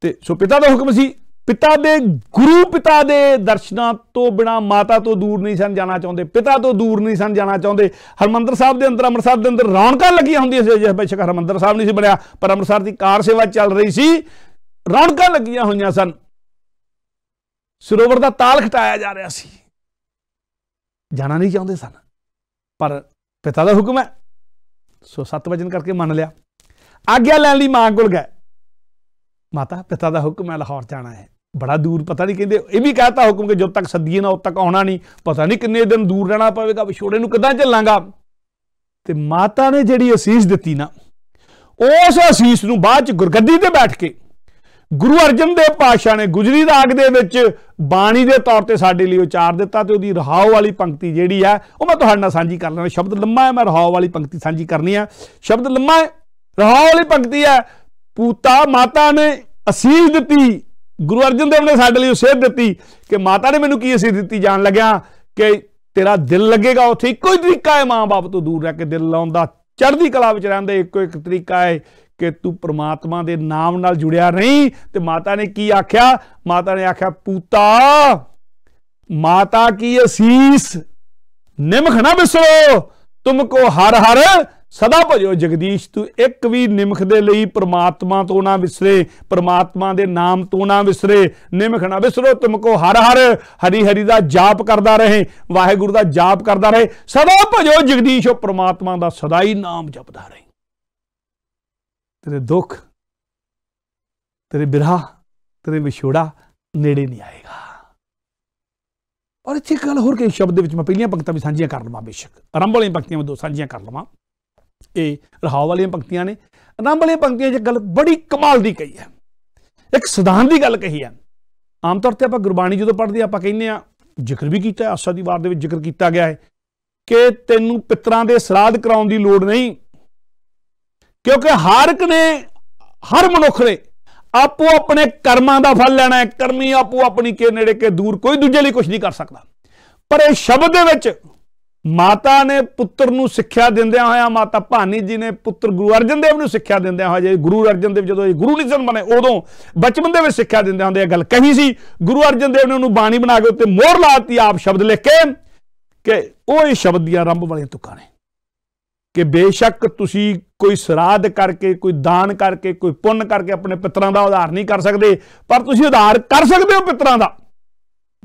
ਤੇ ਸੋ ਪਿਤਾ ਦਾ ਹੁਕਮ ਸੀ ਪਿਤਾ ਦੇ ਗੁਰੂ ਪਿਤਾ ਦੇ ਦਰਸ਼ਨਾਂ ਤੋਂ ਬਿਨਾ ਮਾਤਾ ਤੋਂ ਦੂਰ ਨਹੀਂ ਸਨ ਜਾਣਾ ਚਾਹੁੰਦੇ ਪਿਤਾ ਤੋਂ ਦੂਰ ਨਹੀਂ ਸਨ ਜਾਣਾ ਚਾਹੁੰਦੇ ਹਰਮੰਦਰ ਸਾਹਿਬ ਦੇ ਅੰਦਰ ਅੰਮ੍ਰਿਤਸਰ ਦੇ ਅੰਦਰ ਰੌਣਕਾਂ ਲੱਗੀਆਂ ਹੁੰਦੀਆਂ ਸੀ ਜਿਵੇਂ ਬੇਸ਼ੱਕ ਹਰਮੰਦਰ ਸਾਹਿਬ ਨਹੀਂ ਸੀ ਬਣਿਆ ਪਰ ਅੰਮ੍ਰਿਤਸਰ ਦੀ ਕਾਰ ਸੇਵਾ ਚੱਲ ਰਹੀ ਸੀ ਰੌਣਕਾਂ ਲੱਗੀਆਂ ਹੋਈਆਂ ਸਨ ਸਰੋਵਰ ਦਾ ਤਾਲ ਖਟਾਇਆ ਜਾ ਰਿਹਾ ਸੀ ਜਾਣਾ ਨਹੀਂ ਚਾਹੁੰਦੇ ਸਨ ਪਰ ਪਿਤਾ ਦਾ ਹੁਕਮ ਹੈ ਸੋ ਸਤ ਵਜਨ ਕਰਕੇ ਮੰਨ ਲਿਆ ਆਗਿਆ ਲੈਣ ਲਈ ਮਾਂ ਕੋਲ ਗਏ ਮਾਤਾ ਪਿਤਾ ਦਾ ਹੁਕਮ ਹੈ ਲਾਹੌਰ ਜਾਣਾ ਹੈ ਬੜਾ ਦੂਰ ਪਤਾ ਨਹੀਂ ਕਹਿੰਦੇ ਇਹ ਵੀ ਕਹਤਾ ਹੁਕਮ ਕਿ ਜਦ ਤੱਕ ਸੱਦੀਏ ਨਾ ਉਦ ਤੱਕ ਆਉਣਾ ਨਹੀਂ ਪਤਾ ਨਹੀਂ ਕਿੰਨੇ ਦਿਨ ਦੂਰ ਰਹਿਣਾ ਪਵੇਗਾ ਵਿਛੋੜੇ ਨੂੰ ਕਿਦਾਂ ਚੱਲਾਂਗਾ ਤੇ ਮਾਤਾ ਨੇ ਜਿਹੜੀ ਅਸੀਸ ਦਿੱਤੀ ਨਾ ਉਸ ਅਸੀਸ ਨੂੰ ਬਾਅਦ ਚ ਗੁਰਗੱਦੀ ਤੇ ਬੈਠ ਕੇ ਗੁਰੂ ਅਰਜਨ ਦੇਵ ਪਾਤਸ਼ਾਹ ਨੇ ਗੁਜਰੀ ਰਾਗ ਦੇ ਵਿੱਚ ਬਾਣੀ ਦੇ ਤੌਰ ਤੇ ਸਾਡੇ ਲਈ ਉਚਾਰ ਦਿੱਤਾ ਤੇ ਉਹਦੀ ਰਹਾਉ ਵਾਲੀ ਪੰਕਤੀ ਜਿਹੜੀ ਹੈ ਉਹ ਮੈਂ ਤੁਹਾਡੇ ਨਾਲ ਸਾਂਝੀ ਕਰ ਲੈਣਾ ਸ਼ਬਦ ਲੰਮਾ ਹੈ ਮੈਂ ਰਹਾਉ ਵਾਲੀ ਪੰਕਤੀ ਸਾਂਝੀ ਕਰਨੀ ਹੈ ਸ਼ਬਦ ਲੰਮਾ ਹੈ ਰਹਾਉ ਵਾਲੀ ਪੰਕਤੀ ਹੈ ਪੂਤਾ ਮਾਤਾ ਨੇ ਅਸੀਸ ਦਿੱਤੀ ਗੁਰੂ ਅਰਜਨ ਦੇਵ ਨੇ ਸਾਡੇ ਲਈ ਸੇਧ ਦਿੱਤੀ ਕਿ ਮਾਤਾ ਨੇ ਮੈਨੂੰ ਕੀ ਅਸੀਸ ਦਿੱਤੀ ਜਾਣ ਲੱਗਿਆ ਕਿ ਤੇਰਾ ਦਿਲ ਲੱਗੇਗਾ ਉੱਥੇ ਇੱਕੋ ਹੀ ਤਰੀਕਾ ਹੈ ਮਾਂ-ਬਾਪ ਤੋਂ ਦੂਰ ਰਹਿ ਕੇ ਦਿਲ ਲਾਉਣ ਦਾ ਚੜ੍ਹਦੀ ਕਲਾ ਵਿੱਚ ਰਹਿੰਦੇ ਇੱਕੋ ਇੱਕ ਤਰੀਕਾ ਹੈ ਕਿ ਤੂੰ ਪ੍ਰਮਾਤਮਾ ਦੇ ਨਾਮ ਨਾਲ ਜੁੜਿਆ ਨਹੀਂ ਤੇ ਮਾਤਾ ਨੇ ਕੀ ਆਖਿਆ ਮਾਤਾ ਨੇ ਆਖਿਆ ਪੂਤਾ ਮਾਤਾ ਕੀ ਅਸੀਸ ਨਿਮਖ ਨਾ ਬਿਸਰੋ ਤੁਮ ਕੋ ਹਰ ਹਰ ਸਦਾ ਭਜੋ ਜਗਦੀਸ਼ ਤੂੰ ਇੱਕ ਵੀ ਨਿਮਖ ਦੇ ਲਈ ਪ੍ਰਮਾਤਮਾ ਤੋਂ ਨਾ ਵਿਸਰੇ ਪ੍ਰਮਾਤਮਾ ਦੇ ਨਾਮ ਤੋਂ ਨਾ ਵਿਸਰੇ ਨਿਮਖ ਨਾ ਵਿਸਰੋ ਤੁਮ ਕੋ ਹਰ ਹਰ ਹਰੀ ਹਰੀ ਦਾ ਜਾਪ ਕਰਦਾ ਰਹੇ ਵਾਹਿਗੁਰੂ ਦਾ ਜਾਪ ਕਰਦਾ ਰਹੇ ਸਦਾ ਭਜੋ ਜਗਦੀਸ਼ ਉਹ ਪ੍ਰਮਾਤਮਾ ਦਾ ਸਦਾ ਹੀ ਨਾਮ ਜਪਦਾ ਰਹੇ ਤੇਰੇ ਦੁੱਖ ਤੇਰੇ ਬਿਰਹਾ ਤੇਰੇ ਵਿਛੋੜਾ ਨੇੜੇ ਨਹੀਂ ਆਏਗਾ ਔਰ ਇੱਥੇ ਗੱਲ ਹੋਰ ਕਿ ਸ਼ਬਦ ਦੇ ਵਿੱਚ ਮੈਂ ਪਹਿਲੀਆਂ ਪੰਕਤੀਆਂ ਵੀ ਸਾਂਝੀਆਂ ਕਰ ਲਵਾਂ ਬੇਸ਼ੱਕ ਆਰੰਭ ਵਾਲੀਆਂ ਪੰਕਤੀਆਂ ਮੈਂ ਦੋ ਸਾਂਝੀਆਂ ਕਰ ਲਵਾਂ ਇਹ ਰਹਾਉ ਵਾਲੀਆਂ ਪੰਕਤੀਆਂ ਨੇ ਆਰੰਭ ਵਾਲੀਆਂ ਪੰਕਤੀਆਂ 'ਚ ਗੱਲ ਬੜੀ ਕਮਾਲ ਦੀ ਕਹੀ ਹੈ ਇੱਕ ਸਿਧਾਂਤ ਦੀ ਗੱਲ ਕਹੀ ਹੈ ਆਮ ਤੌਰ ਤੇ ਆਪਾਂ ਗੁਰਬਾਣੀ ਜਦੋਂ ਪੜ੍ਹਦੇ ਆਪਾਂ ਕਹਿੰਦੇ ਆ ਜ਼ਿਕਰ ਵੀ ਕੀਤਾ ਆਸਾ ਦੀ ਵਾਰ ਦੇ ਵਿੱਚ ਜ਼ਿਕਰ ਕੀਤਾ ਗਿਆ ਹੈ ਕਿ ਤੈਨੂੰ ਪਿਤਰਾਂ ਦੇ ਸਰਾਧ ਕਰਾਉਣ ਦੀ ਲੋੜ ਨਹੀਂ ਕਿਉਂਕਿ ਹਰ ਇੱਕ ਨੇ ਹਰ ਮਨੁੱਖ ਨੇ ਆਪੋ ਆਪਣੇ ਕਰਮਾਂ ਦਾ ਫਲ ਲੈਣਾ ਹੈ ਕਰਮੀ ਆਪੋ ਆਪਣੀ ਕੇ ਨੇੜੇ ਕੇ ਦੂਰ ਕੋਈ ਦੂਜੇ ਲਈ ਕੁਝ ਨਹੀਂ ਕਰ ਸਕਦਾ ਪਰ ਇਹ ਸ਼ਬਦ ਦੇ ਵਿੱਚ ਮਾਤਾ ਨੇ ਪੁੱਤਰ ਨੂੰ ਸਿੱਖਿਆ ਦਿੰਦਿਆਂ ਹੋਇਆ ਮਾਤਾ ਭਾਨੀ ਜੀ ਨੇ ਪੁੱਤਰ ਗੁਰੂ ਅਰਜਨ ਦੇਵ ਨੂੰ ਸਿੱਖਿਆ ਦਿੰਦਿਆਂ ਹੋਇਆ ਜੇ ਗੁਰੂ ਅਰਜਨ ਦੇਵ ਜਦੋਂ ਇਹ ਗੁਰੂ ਨਹੀਂ ਸਨ ਬਣੇ ਉਦੋਂ ਬਚਪਨ ਦੇ ਵਿੱਚ ਸਿੱਖਿਆ ਦਿੰਦੇ ਹੁੰਦੇ ਇਹ ਗੱਲ ਕਹੀ ਸੀ ਗੁਰੂ ਅਰਜਨ ਦੇਵ ਨੇ ਉਹਨੂੰ ਬਾਣੀ ਬਣਾ ਕੇ ਉੱਤੇ ਮੋਹਰ ਲਾਤੀ ਆਪ ਸ਼ਬਦ ਲਿਖ ਕੇ ਕਿ ਉਹ ਇਹ ਸ਼ਬਦ ਦੀਆਂ ਆਰੰਭ ਵਾਲੀਆਂ ਤੁਕਾਂ ਨੇ ਕਿ ਬੇਸ਼ੱਕ ਤੁਸੀਂ ਕੋਈ ਸਰਾਧ ਕਰਕੇ ਕੋਈ ਦਾਨ ਕਰਕੇ ਕੋਈ ਪੁੰਨ ਕਰਕੇ ਆਪਣੇ ਪਿਤਰਾਂ ਦਾ ਉਧਾਰ ਨਹੀਂ ਕਰ ਸਕਦੇ ਪਰ ਤੁਸੀਂ ਉਧਾਰ ਕਰ ਸਕਦੇ ਹੋ ਪਿਤਰਾਂ ਦਾ